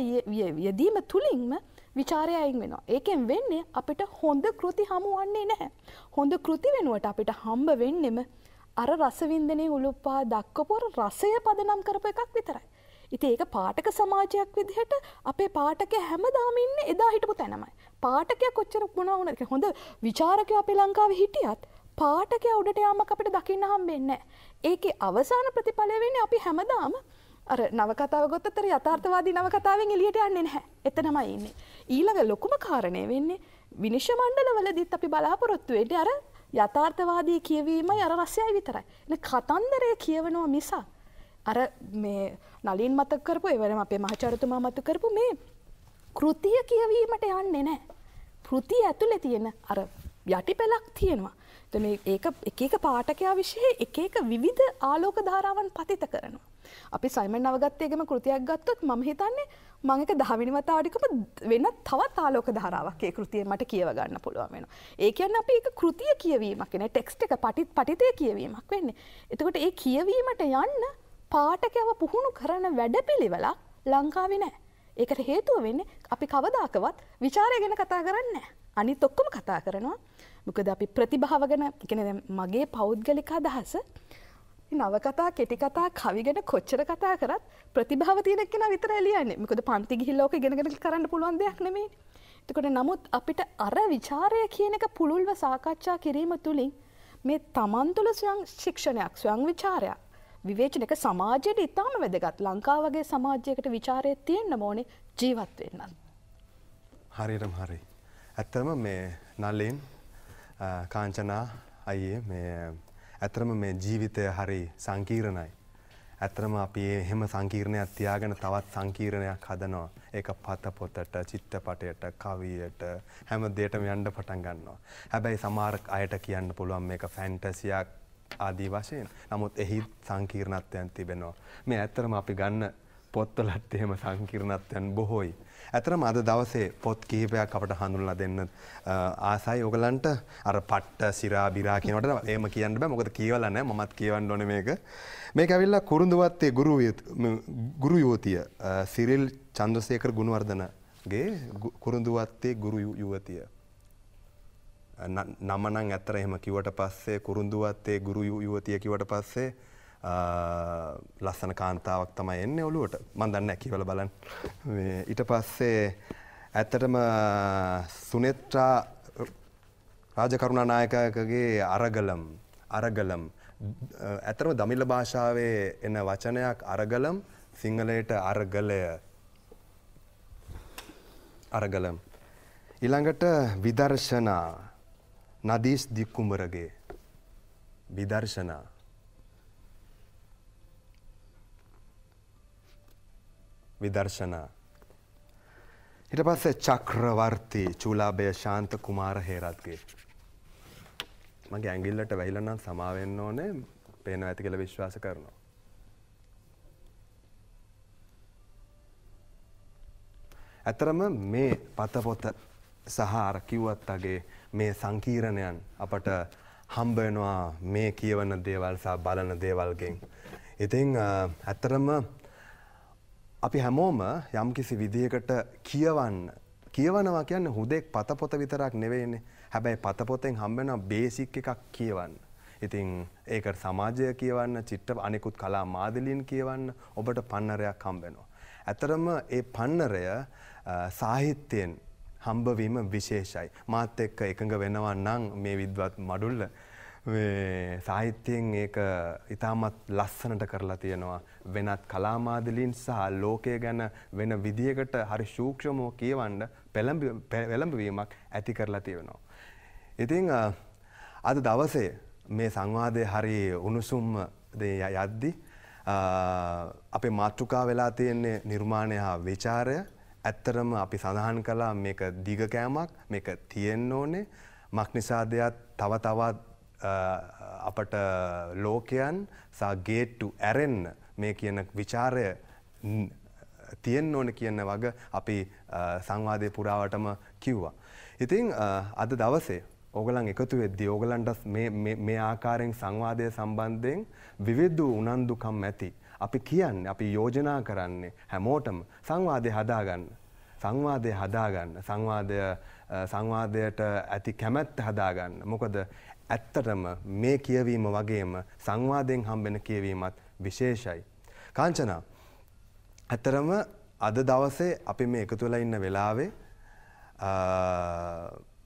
යෙදීම තුළින්ම විචාරයයින් වෙනවා. ඒකෙන් වෙන්නේ අපිට හොඳ කෘති හමුවන්නේ නැහැ. හොඳ කෘති වෙනුවට අපිට හම්බ වෙන්නෙම අර රසවින්දනය උළුපා දක්කපොර රසය පදනම් කරප එකක් විතරයි. ඉතින් ඒක පාටක සමාජයක් විදිහට අපේ පාටකය හැමදාම ඉන්නේ එදා හිටපු තැනමයි. පාටකයා කොච්චර මොනවා වුණත් හොඳ વિચારකයෝ අපේ ලංකාවේ හිටියත් පාටකයා උඩට යාමක් අපිට දකින්න හම්බෙන්නේ නැහැ. ඒකේ අවසාන ප්‍රතිඵලය වෙන්නේ අපි හැමදාම අර නවකතාව ගොත්තතර යථාර්ථවාදී නවකතාවෙන් එළියට යන්නේ නැහැ. එතනමයි ඉන්නේ. ඊළඟ ලොකුම කාරණය වෙන්නේ විනිශ්චය මණ්ඩලවලදීත් අපි බලාපොරොත්තු වෙන්නේ අර යථාර්ථවාදී කියවීමයි අර රසයයි විතරයි. කතන්දරය කියවනවා මිසක් අර මේ නලින් මතක් කරපු එවරම අපේ මහචරතුමා මතු කරපු මේ කෘතිය කියවීමට යන්නේ නෑ. පෘතිය ඇතුළෙ තියෙන අර යටි පෙලක් තියෙනවා. ඒක එක එක පාටකයා විශෂය එක එක විවිධ ආලෝක ධාරාවන් පතිත කරනවා. අපි සයිමන් නවගත්තයගම කෘතියක් ගත්තොත් මම හිතන්නේ මංක දහවිනිවතාඩිකම වෙන තවත් ආලෝක ධාරාවක්ේ කෘතිය මට කියවගන්න පුළුවන් වෙන. ඒ කියන්න අපි එක කෘතිය කියවීමක් න ටෙක්ස්ට එක පටිත් පටිතය කියවීමක් වෙන්නේ. එතකොට ඒ කියවීමට යන්න පාටකව පුහුණු කරන වැඩපිළිවෙලක් ලංකාවේ නෑ. ඒකට හේතුව වෙන්නේ අපි කවදාකවත් විචාරය ගැන කතා කරන්න. අනිත් ඔක්කොම කතා කරනවා. මොකද අපි ප්‍රතිභාව ගැන ඉගෙන මගේ පෞද්ගලික අදහස නවකතා කෙටිකතා කවිගෙන කොච්චර කතා කරත් ප්‍රතිභාව තියෙනක්ෙන විතර එලියන්නේ මොකද පන්ති ගිහිල්ලෝක ගෙනගෙන කරන්න පුළුවන් දෙයක් නෙමේ. එතකොට නමුත් අපිට අර විචාරය කියන එක පුළුල්ව සාකච්ඡා කිරීම තුළින් මේ තමන් තුළ ස්වං ශික්ෂණයක් ස්වං විචාරයක් විවේචනක සමාජයට ඉතාම වැදගත් ලංකා වගේ සමාජයකට විචාරය තියෙන්න්න මෝනේ ජීවත් වෙන්න. හරිරම් හරි. ඇත්තරම මේ නල්ලින් කාංචනා අයියේ මේ ඇතරම මේ ජීවිතය හරි සංකීරණයි. ඇතරම අපි එහෙම සංකීර්ණයක් තියාගෙන තවත් සංකීර්ණයක් හදනවා. ඒක පත පොතට, චිත්තපටයට, කවියට හැම දෙයකටම යන්න පටන් ගන්නවා. හැබැයි සමහර අයට කියන්න පුළුවන් මේක ෆැන්ටසියක්, ආදී වශයෙන්. නමුත් එහි සංකීර්ණත්වයන් තිබෙනවා. මේ ඇත්තරම අපි ගන්න පොත්වලත් එහෙම සංකීර්ණත්වයන් බොහෝයි. ඇතරම අද දවසේ පොත් කිහිපයක් අපට හඳුන්ලා දෙන්න ආසයි ඔගලන්ට අර පට්ට සිරා බිරා කියනට ඒම කියන්න බෑ මොකද කියවලන මත් කියවන්න ඕන මේක මේ ඇවිල්ලා කුරුඳුවත්තේ ගුරු යෝතිය සිරිල් චන්ද්‍රසේකර ගුණවර්ධනගේ කුරුඳුවත්තේ ගුරු යුවතිය නමනං ඇත්තර එහෙම කිවට පස්සේ කුරුන්දුවත්තේ ගුරු යුවතිය කිවට පස්සේ ලස්සන කාන්තාවක් තමයි එන්න ඔලුවට මන්දන්න ඇකිවල බලන් ඉට පස්සේ ඇත්තටම සුනෙත්‍රා රාජකරුණනායකගේ අරගලම් අරගලම් ඇතරම දමිල්ල භාෂාවේ එන වචනයක් අරගලම් සිංහලයට අරගලය අරගලම්. ඉළඟට විදර්ශනා නදීස් දික්කුමරගේ විදර්ශනා විදර්ශනා ඊට පස්සේ චක්‍රවර්ති චූලාභය ශාන්ත කුමාර හේරත්ගේ මගේ ඇඟිල්ලට වැහිලා නම් සමා වෙන්න ඕනේ පේනවා ඇති කියලා විශ්වාස කරනවා ඇත්තරම මේ පත පොත සහාර කිව්වත් වගේ මේ සංකීරණයන් අපට හම්බවෙනවා මේ කියවන දේවල් සහ බලන දේවල්ගෙන්. ඉතිං ඇත්තරම අපි හැමෝම යම් කිසි විදිහකට කියවන්න කියවනවා කියන්න හුදෙක් පතපොත විතරක් නෙවෙයිනේ හැබැයි පතපොතෙන් හම්බෙන බේසික් එකක් කියවන්න. ඉතිං ඒක සමාජය කියවන්න චිට්ට අනෙකුත් කලා මාදලින් කියවන්න ඔබට පන්නරයක් හම්බෙනවා. ඇතරම ඒ පන්නරය සාහිත්‍යයෙන් හම්බවීම විශේෂයි. මාත් එක්ක එකඟ වෙනවා නම් මේ විද්වත් මඩුල්ල සාහිත්‍යයෙන් ඒක ඉතාමත් ලස්සනට කරලා තියෙනවා. වෙනත් කලාමාදලින් සහ ලෝකය ගැන වෙන විදියකට හරි සූක්ෂමෝ කියවන්න පෙළඹවීමක් ඇති කරලා තියෙනවා. ඉතින් අද දවසේ මේ සංවාදය හරි උණුසුම් යද්දි අපේ මාතෘකා වෙලා තියෙන්නේ නිර්මාණය හා විචාරය ඇත්තරම අපි සඳහන් කලා මේක දිගකෑමක් මේක තියෙන්න ඕනේ මක් නිසා දෙයක් තව තවත් අපට ලෝකයන් සා ගේට්ටු ඇරෙන්න මේ කියන විචාරය තියෙන් ඕන කියන්න වග අපි සංවාදය පුරාවටම කිව්වා. ඉතිං අද දවසේ ඕගලන් එකතු වෙද්දි ඕගලන්ට මේ ආකාරයෙන් සංවාදය සම්බන්ධයෙන් විවිද්දූ උනන්දුකම් ඇති. අපි කියන්නේ අපි යෝජනා කරන්නේ හැමෝටම සංවාදය හදාගන්න. සංවාදය හදාගන්න සංවාදය සංවාදයට ඇති කැමැත්ත හදාගන්න. මොකද ඇත්තටම මේ කියවීම වගේම සංවාදයෙන් හම්බෙන කියවීමත් විශේෂයි. කාංචනා ඇතරම අද දවසේ අපි මේ එකතු වෙලා ඉන්න වෙලාවේ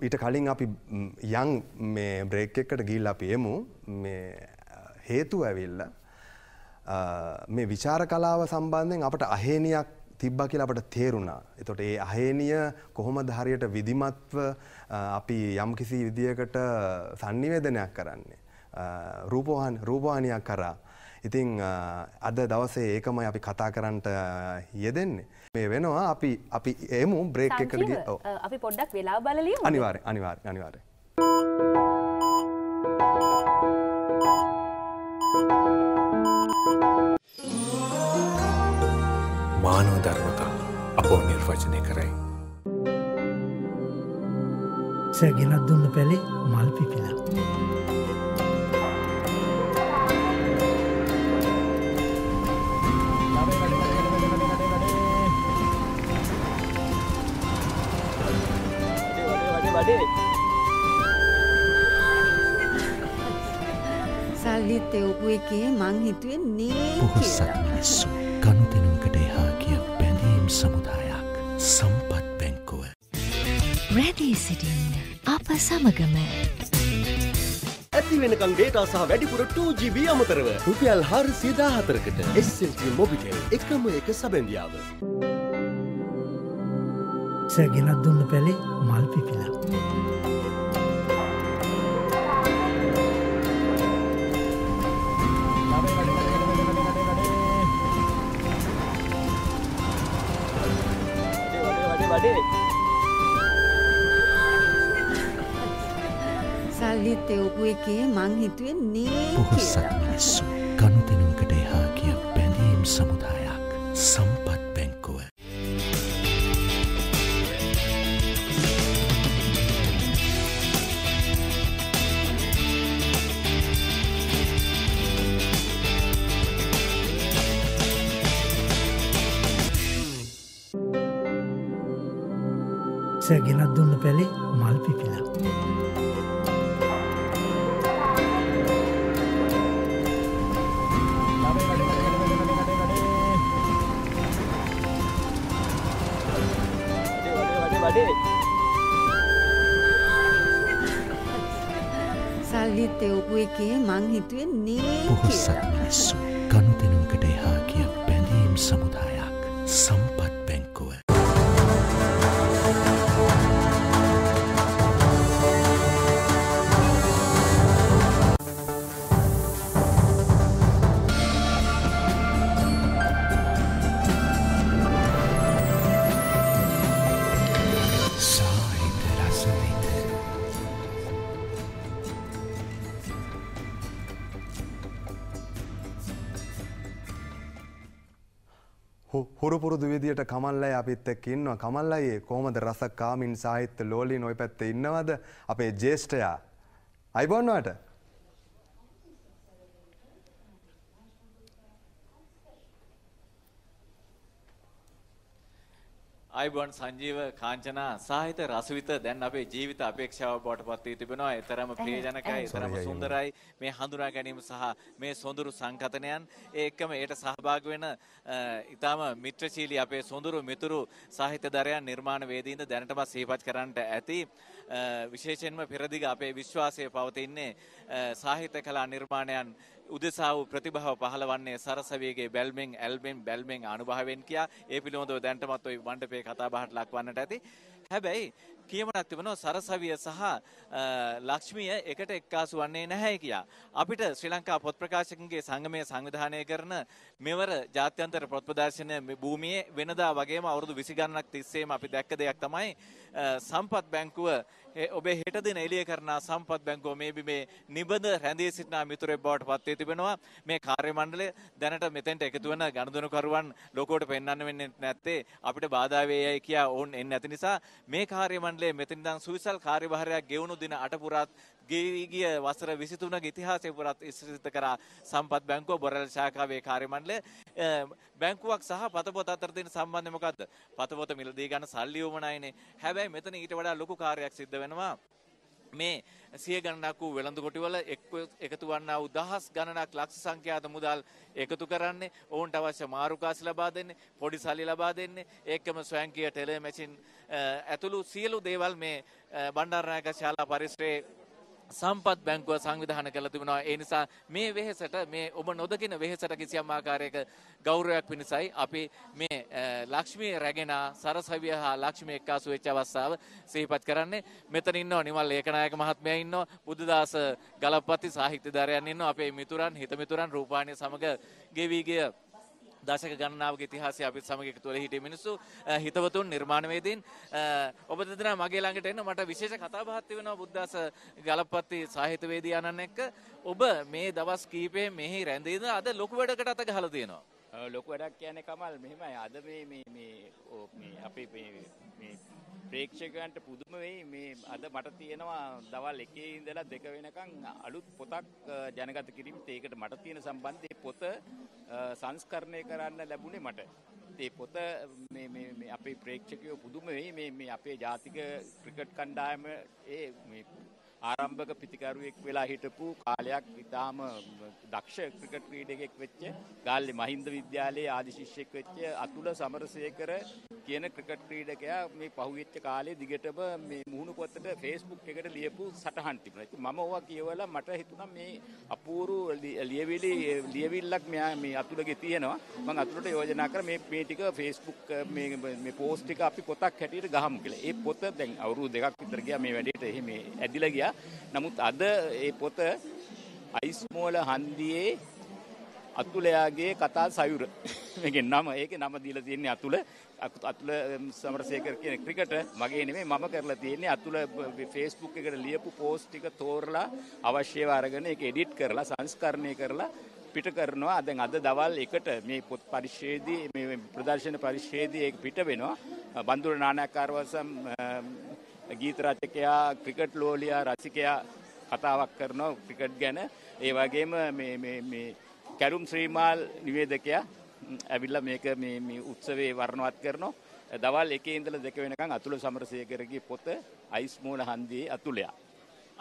ඊට කලින් අපි යන් මේ බ්‍රේක් එකට ගිහිල්ලා අපි එමු මේ හේතු ඇවිල්ලා මේ විචාර කලාව සම්බන්ධයෙන් අපට අහේනියක් තිබ්බ කියලා අපට තේරුණා. එතකොට ඒ අහේනිය කොහොමද හරියට විධිමත්ව අපි යම්කිසි විදියකට sannivedanayak කරන්නේ. රූපවාහන රූපවාහිනියක් කරා. ඉතින් අද දවසේ ඒකමයි අපි කතා කරන්නට යෙදෙන්නේ. මේ වෙනවා අපි අපි එමු බ්‍රේක් එකකට ගිහින්. අපි පොඩ්ඩක් වෙලාව බලලියමු. අනිවාර්යෙන් අනිවාර්යෙන් අනිවාර්යෙන්. මානව ධර්මතා අපෝ නිර්වචනය කරයි. සැගෙනත් දුන්න පැළේ මල් පිපිලා. සල්ලිත් එවපු එකේ මං හිතුවේ නේ කියලා. නැටී සිටින්න අප සමගම. ඇතිවෙනකං ඩේටා සහ වැඩිපුර 2GB අමතරව රුපියල් හාර සියදාහතරකට එස්සල්ට මොබිටෙල් එකම එක සබැඳියාව. සැගෙනත් දුන්න පැලේ මල් පිපිලා. වැඩේ. අනිත් එවපු එකේ මං හිතුවේ නේ පොහොස්සක් මිනිස්සු ගනුදෙනුවකට එහා කිය බැඳීම් සමුදායක් සම්පත් බැංකුව ගෙනත් දුන්න පැළේ ආපු එකේ මං හිතුවේ නේ කියලා. පොහොසත් මිනිස්සු ගනුදෙනුවකට එහා ගිය බැඳීම් සමුදාය. විදිහට කමල්ලයි අපිත් එක්ක ඉන්නවා. කමල්ලයි කොහොමද රස කාමින් සාහිත්‍ය ලෝලීන් ওই පැත්තේ ඉන්නවද? අපේ ජේෂ්ඨයා. අයිබෝන් වට. අයිබොන් සංජීව කාංචනා සාහිත රසවිත දැන් අපේ ජීවිත අපේක්ෂාව බවට පත් වී තිබෙනවා. ඊතරම් ප්‍රියජනකයි, ඊතරම් සුන්දරයි මේ හඳුනා ගැනීම සහ මේ සොඳුරු සංකතනයන් ඒකම ඒට සහභාගී වෙන ඊටාම මිත්‍රශීලී අපේ සොඳුරු මිතුරු සාහිත්‍යදරයන් නිර්මාණවේදීන්ද දැනටම සිහිපත් කරන්නට ඇති. විශේෂයෙන්ම පෙරදිග අපේ විශ්වාසය පවතින්නේ සාහිත්‍ය කලා නිර්මාණයන් උදෙසා වූ ප්‍රතිභාව පහළවන්නේ සරසවියගේ බැල්මෙන් ඇල්බෙන් බැල්මෙන් අනුභවයෙන් කියා ඒ පිළිබඳව දැනටමත් ওই මණ්ඩපයේ කතාබහට ලක්වන්නට ඇති. හැබැයි කියමනක් තිබෙනවා සරසවිය සහ ලක්ෂ්මිය එකට එක්කාසු වන්නේ නැහැ කියා. අපිට ශ්‍රී ලංකා පොත් ප්‍රකාශකගේ සංගමය සංවිධානය කරන මෙවර ජාත්‍යන්තර පොත් ප්‍රදර්ශනය භූමියේ වෙනදා වගේම අවුරුදු 20 ගණනක් තිස්සේම අපි දැක්ක දෙයක් තමයි සම්පත් බැංකුව ඔබේ හෙට දින එළිය කරනා සම්පත් බැංකුව මේ බිමේ නිබඳ රැඳී සිටිනා මිතුරෙක් බවට පත් වී තිබෙනවා. මේ කාර්ය මණ්ඩලය දැනට මෙතෙන්ට එකතු වන ගනුදෙනුකරුවන් ලෝකෝට පෙන්වන්න වෙන්නේ නැත්තේ අපිට බාධා වේයයි කියා ඔවුන් එන්නේ නැති නිසා මේ කාර්ය මණ්ඩලය මෙතනින් ඉඳන් සුවිසල් කාර්යභාරයක් ගෙවුණු දින අට පුරාත් ගෙවී ගිය වසර 23ක ඉතිහාසය පුරාත් ඉස්සිත කරා සම්පත් බැංකුව බොරැල් ශාඛාවේ කාර්යමණ්ඩලය බැංකුවක් සහ පතපොත අතර තියෙන සම්බන්ධය මොකද්ද? පතපොත මිලදී ගන්න සල්ලි උමනයිනේ. හැබැයි මෙතන ඊට වඩා ලොකු කාර්යයක් සිද්ධ වෙනවා. මේ සිය ගණනක් වූ වෙළඳ කොටිවල එකතු වන්නා වූ දහස් ගණනක් ලක්ෂ සංඛ්‍යාත මුදල් එකතු කරන්නේ ඔවුන්ට අවශ්‍ය මාරුකාසි ලබා දෙන්නේ පොඩි සල්ලි ලබා දෙන්නේ ඒකම ස්වයංක්‍රීය ටෙලි මැෂින් ඇතුළු සියලු දේවල් මේ බණ්ඩාරනායක ශාලා පරිසරයේ සම්පත් බැංකුව සංවිධාන කළ තිබෙනවා ඒ නිසා මේ වෙහෙසට මේ ඔබ නොදකින වෙහෙසට කිසියම් ආකාරයක ගෞරවයක් පිණිසයි අපි මේ ලක්ෂ්මී රැගෙන සරසවිය හා ලක්ෂ්මී එක්කාසු වෙච්ච අවස්ථාව සිහිපත් කරන්නේ මෙතන ඉන්නවා නිමල් ඒකනායක මහත්මයා ඉන්නවා බුද්ධදාස ගලපති සාහිත්‍යධාරයන් ඉන්නවා අපේ මිතුරන් හිතමිතුරන් රූපාණී සමග ගෙවි ගිය දශක ගණනාවගේ ඉතිහාසය අපිත් සමග එකතු වෙලා හිටිය මිනිස්සු හිතවතුන් නිර්මාණවේදීන් ඔබ දෙදෙනා මගේ ළඟට එන්න මට විශේෂ කතා බහක් තිබෙනවා බුද්දාස ගලප්පති සාහිත්‍යවේදියාණන් එක්ක ඔබ මේ දවස් කීපයේ මෙහි රැඳී ඉඳලා අද ලොකු වැඩකට අත ගහලා තියෙනවා ලොකු වැඩක් කියන්නේ කමල් මෙහෙමයි අද මේ මේ මේ අපේ මේ ප්‍රේක්ෂකයන්ට පුදුම වෙයි මේ අද මට තියෙනවා දවල් එකේ ඉඳලා දෙක වෙනකන් අලුත් පොතක් ජනගත කිරීමත් ඒකට මට තියෙන සම්බන්ධයේ පොත සංස්කරණය කරන්න ලැබුණේ මට. ඒ පොත මේ මේ මේ අපේ ප්‍රේක්ෂකයෝ පුදුම වෙයි මේ මේ අපේ ජාතික ක්‍රිකට් කණ්ඩායම ඒ මේ ආරම්භක පිතිකරුවෙක් වෙලා හිටපු කාලයක් ඉතාම දක්ෂ ක්‍රිකට් ක්‍රීඩකෙක් වෙච්ච ගාල්ලි මහින්ද විද්‍යාලයේ ආදි ශිෂ්‍යෙක් වෙච්ච අතුල සමරසේකර කියන ක්‍රිකට් ක්‍රීඩකයා මේ පහුවෙච්ච කාලේ දිගටම මේ මුහුණු පොතට ෆේස්බුක් එකට ලියපු සටහන් තිබුණා. ඉතින් මම ඕවා කියවලා මට හිතුණා මේ අපූරු ලියවිලි ලියවිල්ලක් මෙයා මේ අතුලගේ තියෙනවා. මම අතුලට යෝජනා කරා මේ මේ ටික ෆේස්බුක් මේ මේ පෝස්ට් ටික අපි පොතක් හැටියට ගහමු කියලා. ඒ පොත දැන් අවුරුදු දෙකක් විතර ගියා මේ වැඩේට එහෙම ඇදිලා ගියා. ගියා. නමුත් අද ඒ පොත අයිස්මෝල හන්දියේ අතුලයාගේ කතා සයුර මේකේ නම ඒකේ නම දීලා තියෙන්නේ අතුල අතුල සමරසේකර කියන ක්‍රිකට් මගේ නෙමෙයි මම කරලා තියෙන්නේ අතුල Facebook එකට ලියපු post ටික තෝරලා අවශ්‍යව අරගෙන ඒක edit කරලා සංස්කරණය කරලා පිට කරනවා දැන් අද දවල් එකට මේ පොත් පරිච්ඡේදයේ මේ ප්‍රදර්ශන පරිච්ඡේදයේ පිට වෙනවා බඳුර නානකාරවසම් ගීත රචකයා ක්‍රිකට් ලෝලියා රසිකයා කතාවක් කරනවා ක්‍රිකට් ගැන ඒ වගේම කැරුම් ශ්‍රීමාල් නිවේදකයා ඇවිල්ල මේක උත්සවේ වර්ණවත් කරනවා දවල් එකේ ඉඳලා දෙක වෙනකන් අතුල සමරසේකරගේ පොත අයිස්මෝල හන්දියේ අතුලයා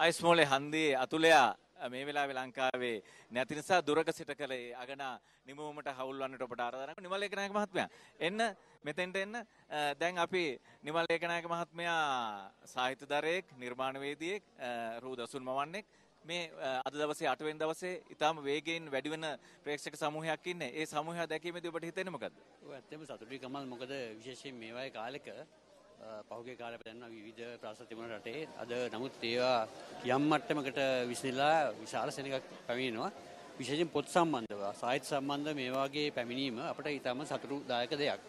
අයිස්මෝලේ හන්දියේ අතුලයා මේ වෙලාවේ ලංකාවේ නැති නිසා දුරක සිට කළ ඒ අගනා නිමවීමට හවුල්වන්නට ඔබට ආරාධනා කරනවා නිමල් ඒකනායක මහත්මයා. එන්න මෙතෙන්ට එන්න දැන් අපි නිමල් ඒකනායක මහත්මයා සාහිත්‍යදරයෙක්, නිර්මාණවේදියෙක්, රූ දසුන් මවන්නෙක් මේ අද දවසේ 8 වෙනි දවසේ ඊටාම වේගයෙන් වැඩි වෙන ප්‍රේක්ෂක සමූහයක් ඉන්නේ. ඒ සමූහය දැකීමේදී ඔබට හිතෙන්නේ මොකද්ද? ඔව් ඇත්තම සතුටුයි කමල් මොකද විශේෂයෙන් මේ වගේ කාලෙක පහුගේ කාලය දැන්න විධ ප්‍රස තිබුණ රටේ අද නමුත් ඒවා කියම් මට්ටමකට විසිල්ලා විශාල සෙනකක් පැමිණෙනවා විශෂෙන් පොත් සම්බන්ධව සාහිත් සම්බන්ධ මේවාගේ පැමිණීම අපට ඉතාම සතුරු දායක දෙයක්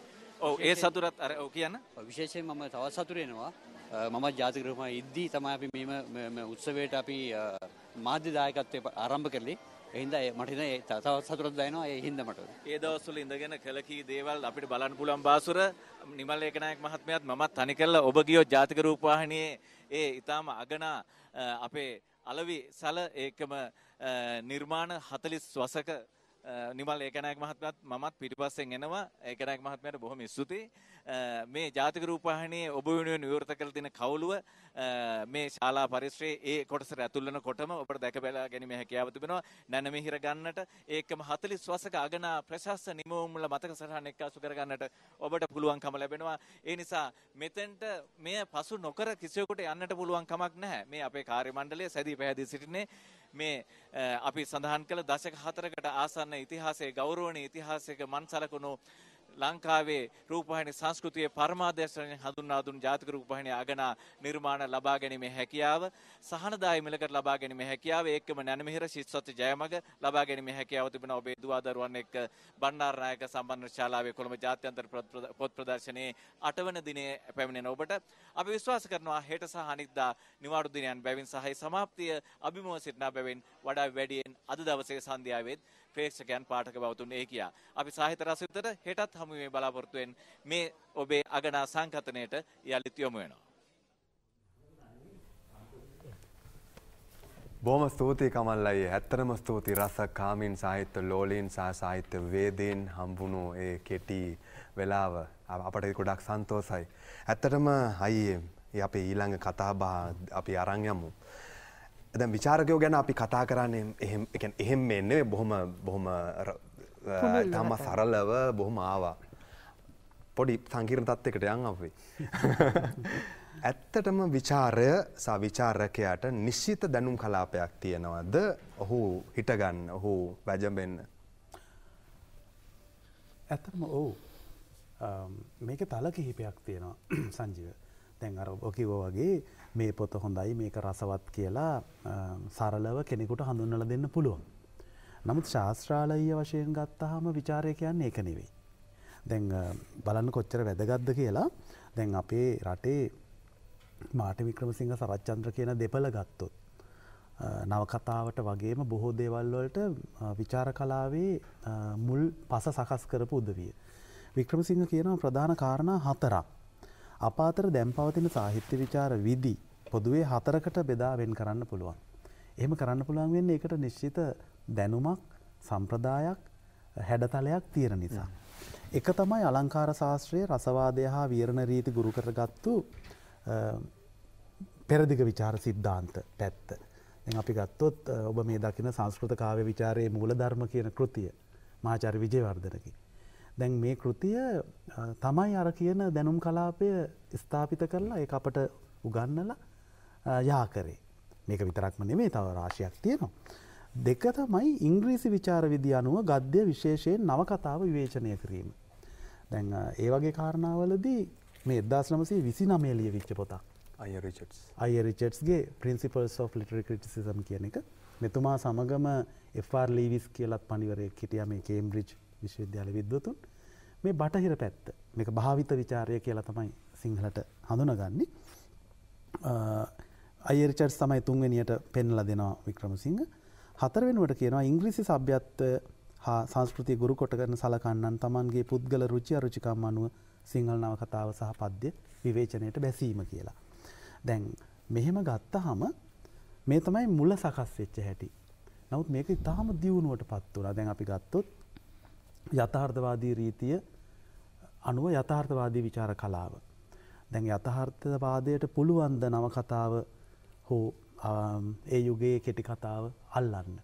ඕ ඒ සතුරත් අර ඕ කියන්න විශේෂයෙන් මම තවත් සතුරෙනවා මම ජාතිකරම ඉද්දී තමයි අපි මෙම උත්සවයට අපි මාධ්‍ය දායකත්වය ආරම්භ කරලේ එහින්ද මට තවත් සතුටක් දැනෙනවා ඒ හින්දා මට. ඒ දවස්වල ඉඳගෙන කළ කී දේවල් අපිට බලන්න පුළුවන් බාසුර නිමල් ඒකනායක මහත්මයාත් මමත් තනි කරලා ඔබ ගියොත් ජාතික රූපවාහිනියේ ඒ ඊටාම අගනා අපේ අලවි සල ඒකම නිර්මාණ 40 වසක නිමල් ඒකනායක මහත්මයාත් මමත් පිටිපස්සෙන් එනවා ඒකනායක මහත්මයාට බොහොම ස්තුතියි මේ ජාතික රූපවාහිනියේ ඔබ වෙනුවෙන් විවෘත කරලා තියෙන කවුළුව මේ ශාලා පරිශ්‍රයේ ඒ කොටසට ඇතුල් වෙනකොටම ඔබට දැක බලා ගැනීම හැකියාව තිබෙනවා නැන මිහිර ගන්නට ඒකම 40 වසක අගනා ප්‍රශස්ත නිමවුම්ල මතක සටහන් එක්කාසු කර ගන්නට ඔබට පුළුවන්කම ලැබෙනවා ඒ නිසා මෙතෙන්ට මෙය පසු නොකර කිසිවෙකුට යන්නට පුළුවන් කමක් නැහැ මේ අපේ කාර්ය මණ්ඩලය සැදී පැහැදී සිටින්නේ මේ අපි සඳහන් කළ දශක හතරකට ආසන්න ඉතිහාසයේ ගෞරවනීය ඉතිහාසයක මන් සලකුණු ලංකාවේ රූපවාහිනී සංස්කෘතියේ පරමාදර්ශනයෙන් හඳුන්වා දුන් ජාතික රූපවාහිනී ආගනා නිර්මාණ ලබා ගැනීමේ හැකියාව, සහනදායි මිලකට ලබා ගැනීමේ හැකියාව, ඒකම නැනමිහිර ශිෂ්‍යත්ව ජයමග ලබා ගැනීමේ හැකියාව තිබෙන ඔබේ දුවා දරුවන් එක්ක බණ්ඩාරනායක සම්බන්ධ ශාලාවේ කොළඹ ජාත්‍යන්තර පොත් ප්‍රදර්ශනයේ 8 වන දිනේ පැමිණෙන ඔබට අපි විශ්වාස කරනවා හෙට සහ අනිද්දා නිවාඩු දිනයන් බැවින් සහ සමාප්තිය අභිමුව සිටනා බැවින් වඩා වැඩියෙන් අද දවසේ සන්ධ්‍යාවෙත් ප්‍රේක්ෂකයන් පාඨක බවතුන් ඒ කියා. අපි සාහිත්‍ය රසවිතට හෙටත් හමු වීමේ බලාපොරොත්තුෙන් මේ ඔබේ අගනා සංකතනයට යලිත් යොමු වෙනවා. බොහොම ස්තුතියි කමල් අයියේ. ඇත්තටම ස්තුතියි රස කාමින් සාහිත්‍ය ලෝලීන් සහ සාහිත්‍ය වේදීන් හම්බුණු ඒ කෙටි වෙලාව අපට ගොඩක් සන්තෝසයි. ඇත්තටම අයියේ අපි ඊළඟ කතා බහ අපි අරන් යමු. ඇද විචාරකයෝ ගැන අපි කතා කරන්නේ එහෙම එන්නේ බොහොම බොහොම තම සරලව බොහොම ආවා. පොඩි සංකීර්ණ තත්වයකට යන් අපි. ඇත්තටම විචාරය සහ විචාරකයාට නිශ්චිත දැනුම් කලාපයක් තියෙනවද? ඔහු හිටගන්න, ඔහු වැජඹෙන්න. ඇත්තම ඔව්. මේක තල කිහිපයක් තියෙනවා සංජීව. දැන් අර ඔකිවෝ වගේ මේ පොත හොඳයි මේක රසවත් කියලා සරලව කෙනෙකුට හඳුන්නල දෙන්න පුළුවන්. නමුත් ශාස්ත්‍රාලය වශයෙන් ගත්තහම විචාරය කියන්නේ ඒක නෙවෙයි. දැන් බලන්න කොච්චර වැදගත්ද කියලා දැන් අපේ රටේ මාට වික්‍රමසිංහ සරච්චන්ද්‍ර කියන දෙපළ ගත්තොත්. නවකතාවට වගේම බොහෝ දේවල්වලට විචාර කලාවේ මුල් පස සකස් කරපු උදවිය. වික්‍රමසිංහ කියනවා ප්‍රධාන කාරණා හතරක්. අප අතර දැන් පවතින සාහිත්‍ය විචාර විදි පොදුවේ හතරකට බෙදා වෙන් කරන්න පුළුවන්. එහෙම කරන්න පුළුවන් වෙන්නේ ඒකට නිශ්චිත දැනුමක් සම්ප්‍රදායක් හැඩතලයක් තියෙන නිසා. එක තමයි අලංකාර ශාස්ත්‍රයේ රසවාදය හා විරණ රීති ගුරු කරගත්තු පෙරදිග විචාර සිද්ධාන්ත පැත්ත. අපි ගත්තොත් ඔබ මේ දකින සංස්කෘත කාව්‍ය විචාරයේ මූලධර්ම කියන කෘතිය මාචාර්ය විජේවර්ධනකි. දැන් මේ කෘතිය තමයි අර කියන දැනුම් කලාපය ස්ථාපිත කරලා ඒ අපට උගන්නලා යාකරේ මේක විතරක්ම නෙමේ තව රාශයක් තියෙනවා. දෙක තමයි ඉංග්‍රීසි විචාර විදි අනුව ගද්‍ය විශේෂයෙන් නවකතාව විවේචනය කිරීම. දැන් ඒ වගේ කාරණාවලදී මේ එදදාස් නමසේ විසි නමේලිය විච්ච පොතක් අය රිචට්ස්ගේ පින්සිපල්ස් of ලිටරි ක්‍රටිසිසම් කියන එක මෙතුමා සමගම එෆර් ලීවිස් කියලත් පනිවරය හිටිය මේ කේම්බ්‍රිජ් විශ්වවිද්‍යාල විද්වතුන් මේ බටහිර පැත්ත මේක භාවිත විචාරය කියලා තමයි සිංහලට හඳුනගන්නේ අයරිචර් සමයි තුන්වෙනියට පෙන්ල දෙනවා වික්‍රමසිංහ හතර වෙනුවට කියනවා ඉංග්‍රීසි සභ්‍යත්වය හා සංස්කෘතිය ගුරු කොට කරන සලකන්නන් තමන්ගේ පුද්ගල රුචි අරුචිකම් අනුව සිංහල නවකතාව සහ පද්‍ය විවේචනයට බැසීම කියලා. දැන් මෙහෙම ගත්තහම මේ තමයි මුල සකස් වෙච්ච හැටි. නමුත් මේක ඉතාම දියුණුවට පත් වුණා. දැන් අපි ගත්තොත් යථාර්ථවාදී රීතිය අනුව යථාර්ථවාදී විචාර කලාව. දැන් යථාර්ථවාදයට පුළුවන්ද නවකතාව හෝ ඒ යුගයේ කෙටි කතාව අල්ලන්න.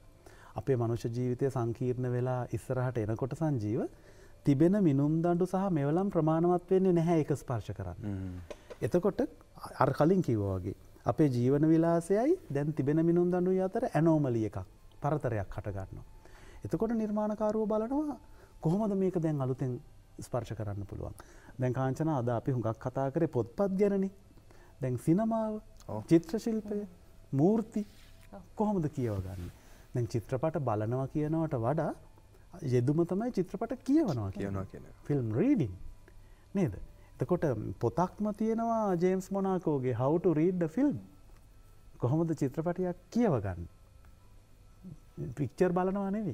අපේ මනුෂ්‍ය ජීවිතය සංකීර්ණ වෙලා ඉස්සරහට එනකොට සංජීව තිබෙන මිනුම් දණ්ඩු සහ මෙවලම් ප්‍රමාණවත් වෙන්නේ නැහැ එක ස්පර්ශ කරන්න. එතකොට අර කලින් කිව්වාගේ අපේ ජීවන විලාසයයි දැන් තිබෙන මිනුම් දඩු අතර ඇනෝමලිය එකක් පරතරයක් හටගන්නවා. එතකොට නිර්මාණකාරුව බලනවා කොහොමද මේක දැන් අලුතෙන් ස්පර්ශ කරන්න පුළුවන්. දැන් කාංචන අද අපි හුඟක් කතා කරේ පොත්පත් ගැනනේ දැන් සිනමාව චිත්‍රශිල්පය මූර්ති කොහොමද කියවගන්න. දැන් චිත්‍රපට බලනවා කියනවට වඩා යෙදුම තමයි චිත්‍රපට කියවනවා කියනවා කියන ෆිල්ම් රීඩින් නේද. එතකොට පොතක්ම තියෙනවා ජේම්ස් මොනාකෝගේ හවුට රීඩ්ඩ ෆිල්ම් කොහොමද චිත්‍රපටයක් කියවගන්න. පික්චර් බලනවා නෙවි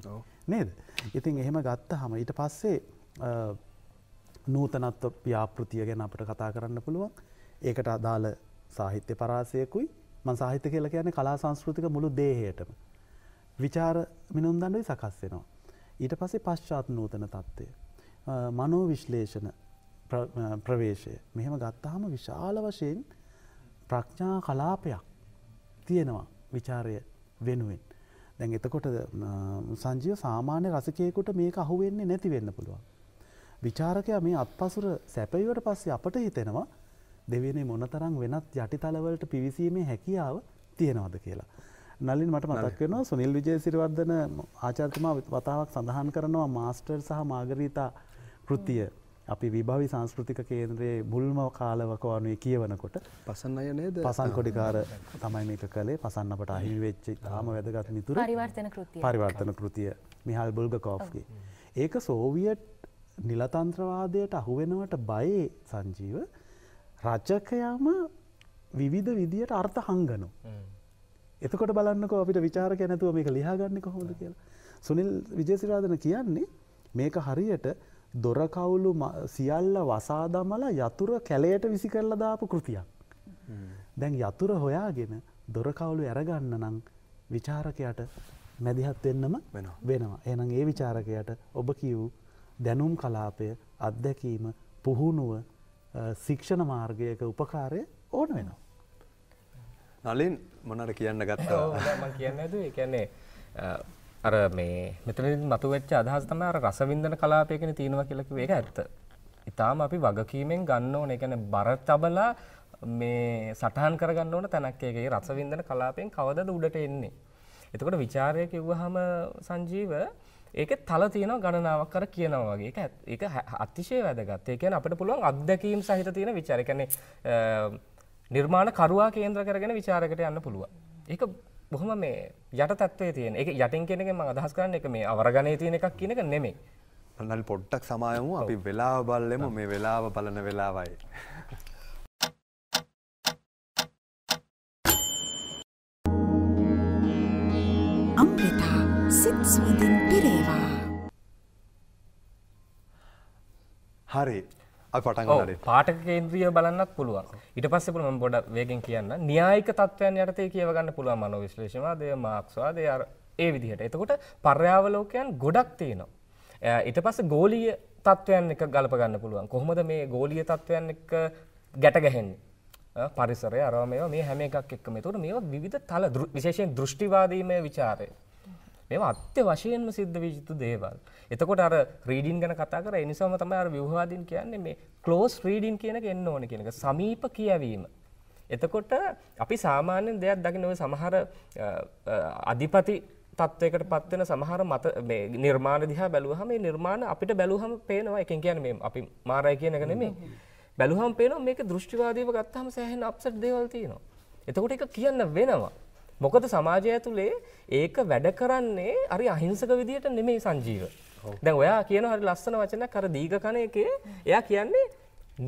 නේද. ඉතින් එහෙම ගත්ත හම ඊට පස්සේ නූතනත්ව ප්‍යාපෘතිය ගැන අපට කතා කරන්න පුළුවන් ඒකට අදාළ සාහිත්‍ය පරාසයකුයි මං සාහිත්‍ය කියල කියන්නේ කලා සංස්කෘතික මුළු දේහයටම විචාර මිනුන්දන්ඩුයි සකස් වෙනවා. ඊට පසේ පශ්චාත් නූතන තත්ත්වය. මනෝ විශ්ලේෂණ ප්‍රවේශය මෙහෙම ගත්තාහම විශාල වශයෙන් ප්‍රඥා කලාපයක් තියෙනවා විචාරය වෙනුවෙන්. දැන් එතකොට සංජීව සාමාන්‍ය රසිකයෙකුට මේක අහුවෙන්නේ නැති වෙන්න පුළුවන්. විචාරකයා මේ අත්පසුර සැපයුවට පස්සේ අපට හිතෙනවා දෙවෙනේ මොනතරම් වෙනත් යටිතලවලට පිවිසීමේ හැකියාව තියෙනවද කියලා. නලින් මට මතක් වෙනවා සුනිල් විජේසිරිවර්ධන ආචාර්යතුමා වතාවක් සඳහන් කරනවා මාස්ටර් සහ මාගරීතා කෘතිය අපි විභවි සංස්කෘතික කේන්ද්‍රයේ මුල්ම කාලවක වනුවේ කියවනකොට පසන් අය නේද පසන් කොඩිකාර තමයි මේක කළේ පසන් අපට අහිමි වෙච්ච ඉතාම වැදගත් මිතුරු පරිවර්තන කෘතිය පරිවර්තන කෘතිය මිහාල් බුල්ගකෝෆ්ගේ ඒක සෝවියට් නිලතන්ත්‍රවාදයට අහු වෙනවට බයේ සංජීව රචකයාම විවිධ විදියට අර්ථ හංගනවා එතකොට බලන්නකෝ අපිට විචාරක නැතුව මේක ලියාගන්න කොහොමද කියලා සුනිල් විජේසිරාධන කියන්නේ මේක හරියට දොරකවුලු සියල්ල වසා දමලා යතුර කැලයට විසි කරලා දාපු කෘතියක්. දැන් යතුර හොයාගෙන දොරකවුලු ඇරගන්න නං විචාරකයට මැදිහත් වෙන්නම වෙනවා. එනම් ඒ විචාරකයට ඔබ කිව් දැනුම් කලාපය අත්දැකීම පුහුණුව සික්ෂණ මාර්ගයක උපකාරය ඕන වෙනවා. නලින් මොනට කියන්න ගත්තා කියන්න ඇතු එකන්නේ අර මේ මෙතනදී මතුවෙච්ච අදහස තමයි අර රසවින්දන කලාපය කියන තියෙනවා කියලා කිව්ව එක ඇත්ත. ඊටාම අපි වගකීමෙන් ගන්න ඕනේ. ඒ කියන්නේ බර තබලා මේ සටහන් කරගන්න ඕන තැනක් ඒකේ රසවින්දන කලාපයෙන් කවදද උඩට එන්නේ. එතකොට ਵਿਚාරය කිව්වහම සංජීව ඒකේ තල තියෙන ගණනාවක් කර කියනවා වගේ. ඒක ඒක අතිශය වැදගත්. ඒ කියන්නේ අපිට පුළුවන් අත්දැකීම් සහිත තියෙන ਵਿਚාර. ඒ කියන්නේ නිර්මාණ කරුවා කේන්ද්‍ර කරගෙන ਵਿਚාරයකට යන්න පුළුවන්. ඒක බොහොම මේ යට තත්වය තියෙන එක යටින් කෙනෙක ම අදහස් කරන්න එක මේ අවරගණය තියෙන එකක් කියනක නෙමේ පනල් පොට්ටක් සමායමු අපි වෙලා බල්ලෙම මේ වෙලාව බලන වෙලාවයි. අම්ප්‍රතා සිත්ස්විදින් පිරේවා. හරි පටන් පාටක කේන්ද්‍රිය බලන්නත් පුළුවන් ඉට පස්සෙ පුළුවන් බොඩ වේගෙන් කියන්න න්‍යායික තත්ත්වයන් යටතේ කියවගන්න පුළුවන් මනෝ විශ්ලේෂවාදය මාක්ස්වාදය ඒ විදිහට එතකොට පර්යාවලෝකයන් ගොඩක් තියෙනවා ඊට පස්සේ ගෝලීය තත්ත්වයන් එක ගලප ගන්න පුළුවන් කොහොමද මේ ගෝලීය තත්ත්වයන් එක ගැට ගැහෙන්නේ පරිසරය අරවා මේවා මේ හැම එකක් එක්කම එතකොට මේවා විවිධ තල විශේෂයෙන් දෘෂ්ටිවාදීමේ ਵਿਚාරය මේ අත්‍ය වශයෙන්ම සිද්ධ විජිතු දේවල්. එතකොට අර රීඩින් ගැන කතා කර එනිසාම තමයි අර විවාදින් කියන්නේ මේ ක්ලෝස් රීඩින් කියනක එන්න ඕන කියනක සමීප කියවීම. එතකොට අපි සාමාන්‍යෙන් දෙයක් දකිනව සමහර අධිපති තත්වයකට පත්වෙන සමහර මත නිර්මාණ දිහා බැලුවහම මේ නිර්මාණ අපිට බැලුවහම පේනවා එකෙන් කියන්නේ මේ අපි මාරයි කියන එක නෙමෙයි. බැලුවහම පේනවා මේක දෘෂ්ටිවාදීව ගත්තාම සෑහෙන අප්සෙට් දේවල් තියෙනවා. එතකොට ඒක කියන්න වෙනවා. මොකද සමාජය ඇතුලේ ඒක වැඩ කරන්නේ අරි අහිංසක විදිහට නෙමෙයි සංජීව. දැන් ඔයා කියන හරි ලස්සන වචනයක් අර දීඝ කන එකේ එයා කියන්නේ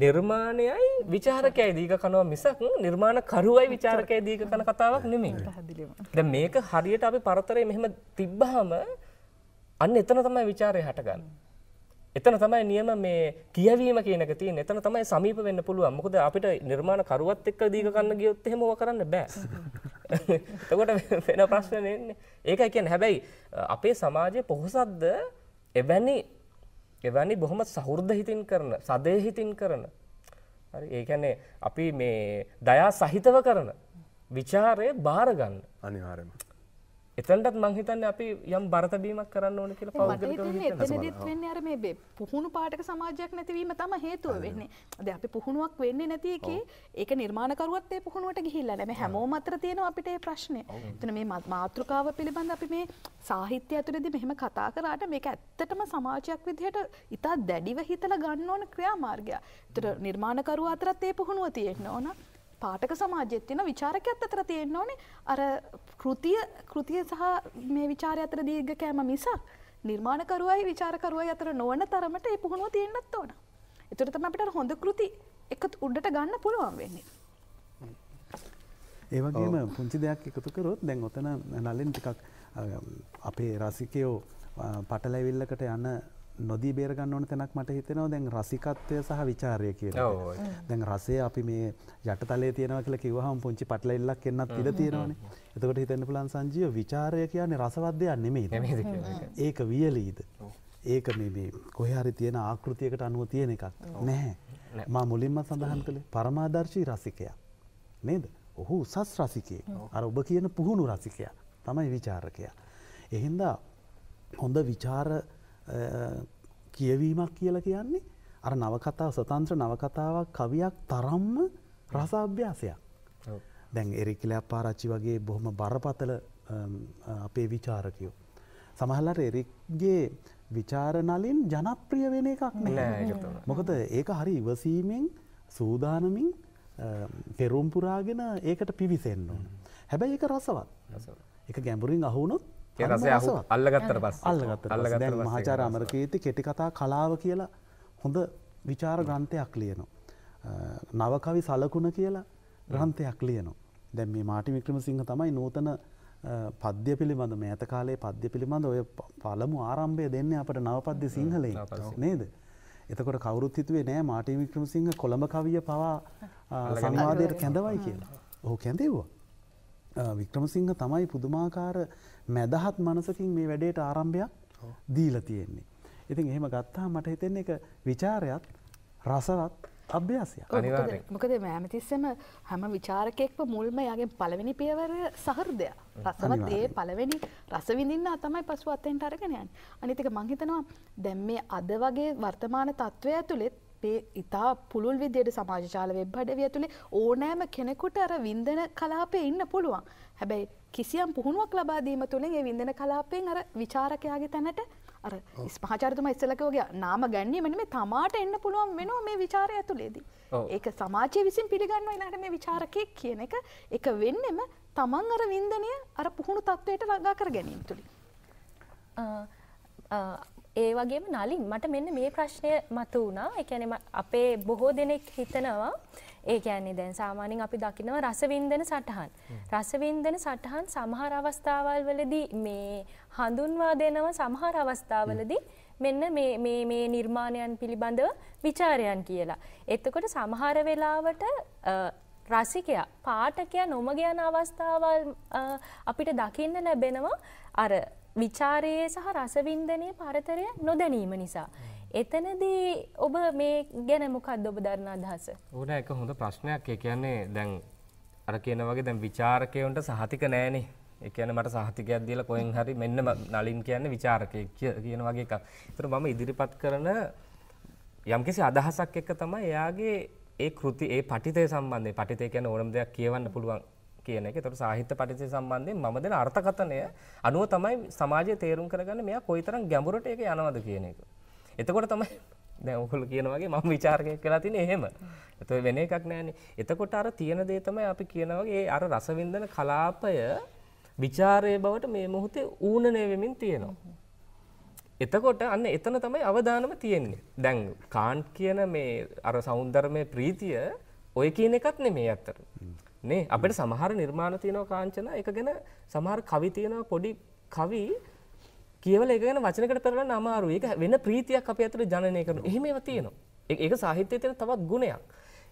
නිර්මාණයයි ਵਿਚාරකයයි දීඝ කනවා මිසක් නිර්මාණ කරුවයි ਵਿਚාරකයයි දීඝ කන කතාවක් නෙමෙයි. දැන් මේක හරියට අපි පරතරේ මෙහෙම තිබ්බහම අන්න එතන තමයි ਵਿਚාරය හටගන්නේ. එතන තමයි නියම මේ කියවීම කියනක තියෙන එතන තමයි සමීප වෙන්න පුළුවන් මොකද අපිට නිර්මාණ කරුවත් එක්ක දීග කන්න ගියොත් එහෙම ඕවා කරන්න බෑ එතකොට වෙන ප්‍රශ්න එන්නේ ඒකයි කියන්නේ හැබැයි අපේ සමාජයේ පොහොසත්ද එවැනි එවැනි බොහොම සහෘද හිතින් කරන සදේ හිතින් කරන හරි ඒ කියන්නේ අපි මේ දයා සහිතව කරන ਵਿਚාරය බාර ගන්න අනිවාර්යයෙන්ම එතනටත් මං හිතන්නේ අපි යම් බරතබීමක් කරන්න ඕන කියලා පෞද්ගලිකව එතනදිත් වෙන්නේ අර මේ පුහුණු පාටක සමාජයක් නැතිවීම තමයි හේතුව වෙන්නේ. දැන් අපි පුහුණුවක් වෙන්නේ නැති එකේ ඒක නිර්මාණකරුවත් ඒ පුහුණුවට ගිහිල්ලා නැහැ. හැමෝම අතර තියෙනවා අපිට ඒ ප්‍රශ්නේ. එතන මේ මාතෘකාව පිළිබඳ අපි මේ සාහිත්‍ය ඇතුළේදී මෙහෙම කතා කරාට මේක ඇත්තටම සමාජයක් විදිහට ඉතා දැඩිව හිතලා ගන්න ඕන ක්‍රියාමාර්ගයක්. එතන නිර්මාණකරුවා අතරත් ඒ පුහුණුව තියෙන්න ඕන. පාටක සමාජයත් තියෙන ਵਿਚාරකයත් අතර තියෙන්න ඕනේ අර කෘතිය කෘතිය සහ මේ ਵਿਚාරය අතර දීර්ඝ කෑම මිසක් නිර්මාණකරුවයි ਵਿਚාරකරුවයි අතර නොවන තරමට ඒ පුහුණුව තියෙන්නත් ඕන. ඒතර තමයි අපිට හොඳ කෘති එකතු උඩට ගන්න පුළුවන් වෙන්නේ. ඒ වගේම පුංචි දෙයක් එකතු කරොත් දැන් ඔතන නලින් ටිකක් අපේ රසිකයෝ පටලැවිල්ලකට යන නොදී බේරගන්න ඕන තැනක් මට හිතෙනවා දැන් රසිකත්වය සහ විචාරය කියන දැන් රසය අපි මේ යටතලේ තියෙනවා කියලා කිව්වහම පුංචි පටලෙල්ලක් එන්නත් ඉඩ තියෙනවානේ. එතකොට හිතෙන්න පුළුවන් සංජීව විචාරය කියන්නේ රසවත් දෙයක් නෙමෙයි. ඒක වියලීද? ඒක මේ මේ කොහේ හරි තියෙන ආකෘතියකට අනුව තියෙන එකක් නැහැ. මා මුලින්ම සඳහන් කළේ පරමාදර්ශී රසිකයා. නේද? ඔහු උසස් රසිකයෙක්. අර ඔබ කියන පුහුණු රසිකයා තමයි විචාරකයා. එහෙනම් හොඳ විචාර කියවීමක් කියලා කියන්නේ අර නවකතා ස්වතන්ත්‍ර නවකතාවක් කවියක් තරම්ම රසාභ්‍යාසයක් දැන් එරිකිල පාරච්චි වගේ බොහොම බරපතල අපේ විචාරකයෝ. සමහල්ලට එරික්ගේ විචාරණලින් ජනප්‍රිය වෙන එකක් නෑ මොකද ඒක හරි ඉවසීමෙන් සූදානමින් පෙරුම්පුරාගෙන ඒකට පිවිසෙන්න්න ඕන. හැබැයි එක රසවත් එක ගැඹුරින් අහුනොත් රසය අල්ලගත්තර පස් අල්ලගත අල්ලගත මහාචාර අමරකීති කෙටිකතා කලාව කියලා හොඳ විචාර ග්‍රන්ථයක් ලියනවා. නවකවි සලකුණ කියලා ග්‍රන්ථයක් ලියනවා. දැන් මේ මාටි වික්‍රම සිංහ තමයි නූතන පද්‍ය පිළිබඳ මෑත කාලේ පද්‍ය පිළිබඳ ඔය පළමු ආරම්භය දෙන්න අපට නවපද්‍ය සිංහලෙන් නේද. එතකොට කවුරුත් හිතුවේ නෑ මාටි වික්‍රම සිංහ කොළඹ කවිය පවා සංවාදයට කැඳවයි කියලා. ඔහු කැඳෙව්වා. වික්‍රමසිංහ තමයි පුදුමාකාර මැදහත් මනසකින් මේ වැඩේට ආරම්භයක් දීල තියෙන්නේ. ඉතින් එහෙම ගත්තා මට හිතෙන්නේ එක විචාරයත් රසවත් අභ්‍යාසය මොකද මෑමතිස්සම හැම විචාරකයෙක්ම මුල්ම යගේ පළවෙනි පියවර සහෘදය රසවත් ඒ පළවෙනි රසවිඳින්න තමයි පසු අත්තෙන්ට අරගෙනයන් අනිතික මංහිතනවා දැම් මේ අද වගේ වර්තමාන තත්ත්වය ඇතුළෙත් අපේ ඉතා පුළුල් විදියට සමාජාල වෙබ් අඩවිය තුළේ ඕනෑම කෙනෙකුට අර වින්දන කලාපේ ඉන්න පුළුවන් හැබැයි කිසියම් පුහුණුවක් ලබාදීම තුළින් ඒ විඳන කලාපයෙන් අර විචාරකයාගේ තැනට අර ස්පාචාර්තුම ඉස්සලකෝගේ නාම ගැන්නීමන මේ තමාට එන්න පුළුවන් වෙනවා මේ විචාරය ඇතුළේදී ඒක සමාජය විසින් පිළිගන්න එනට මේ විචාරකය කියන එක එක වෙන්නෙම තමන් අර වින්දනය අර පුහුණු තත්ත්වයට ලඟා කර ගැනීම තුළින් ඒ වගේම නලින් මට මෙන්න මේ ප්‍රශ්නය මතු වුණා එකැනෙම අපේ බොහෝ දෙනෙක් හිතනවා ඒ කියන්නේ දැන් සාමානෙන් අපි දකිනව රසවින්දන සටහන්. රසවින්දන සටහන් සමහර අවස්ථාවල් වලදී මේ හඳුන්වා දෙනව සමහර අවස්ථාවලදී මෙන්න මේ නිර්මාණයන් පිළිබඳව විචාරයන් කියලා. එත්තකොට සමහර වෙලාවට රසිකයා පාටකයා නොමගයන අවස්ථාවල් අපිට දකින්න ලැබෙනවා අර විචාරයේ සහ රසවින්දනය පරතරය නොදැනීම නිසා. එතනදී ඔබ මේ ගැන මොකක්ද ඔබ දරණ අදහස. ඕන එක හොඳ ප්‍රශ්නයක් ඒ කියන්නේ දැන් අර කියන වගේ දැන් විචාරකයවන්ට සහතික නෑනේ එකන මට සහතිකයක් දීල කොයෙන් හරි මෙන්න නලින් කියන්න විචාරකය කියන වගේ එකක් තර මම ඉදිරිපත් කරන යම්කිසි අදහසක් එක්ක තමයි එයාගේ ඒ කෘති ඒ පටිතය සම්බන්ධය පටිතය කියන ඕනම දෙයක් කියවන්න පුළුවන් කියන එක. ඒතර සාහිත්‍ය පරිචය සම්බන්ධයෙන් මම දෙන අර්ථකථනය අනුව තමයි සමාජය තේරුම් කරගන්නේ මෙයා කොයිතරම් ගැඹුරට ඒක යනවද කියන එක. එතකොට තමයි දැන් ඔයගොල්ලෝ කියන වගේ මම ਵਿਚාරකයක් කරලා තින්නේ එහෙම. ඒතකොට වෙන එකක් නැහැනේ. එතකොට අර තියෙන දේ තමයි අපි කියන වගේ අර රසවින්දන කලාපය ਵਿਚාරයේ බවට මේ මොහොතේ ඌනණය වෙමින් තියෙනවා. එතකොට අන්න එතන තමයි අවධානම තියෙන්නේ. දැන් කාන්ට් කියන මේ අර సౌందර්යමය ප්‍රීතිය ඔය කියන එකක් නෙමෙයි අතට. නේ අපිට සමහර නිර්මාණ තියෙනවා කාංචන එක ගැන සමහර කවි තියෙනවා පොඩි කවි කියවල එක ගැන වචනකට පෙරලන්න අමාරුයි. ඒක වෙන ප්‍රීතියක් අපේ ඇතුලේ ජනනය කරනවා. එහෙම ඒවා තියෙනවා. ඒක සාහිත්‍යයේ තියෙන තවත් ගුණයක්.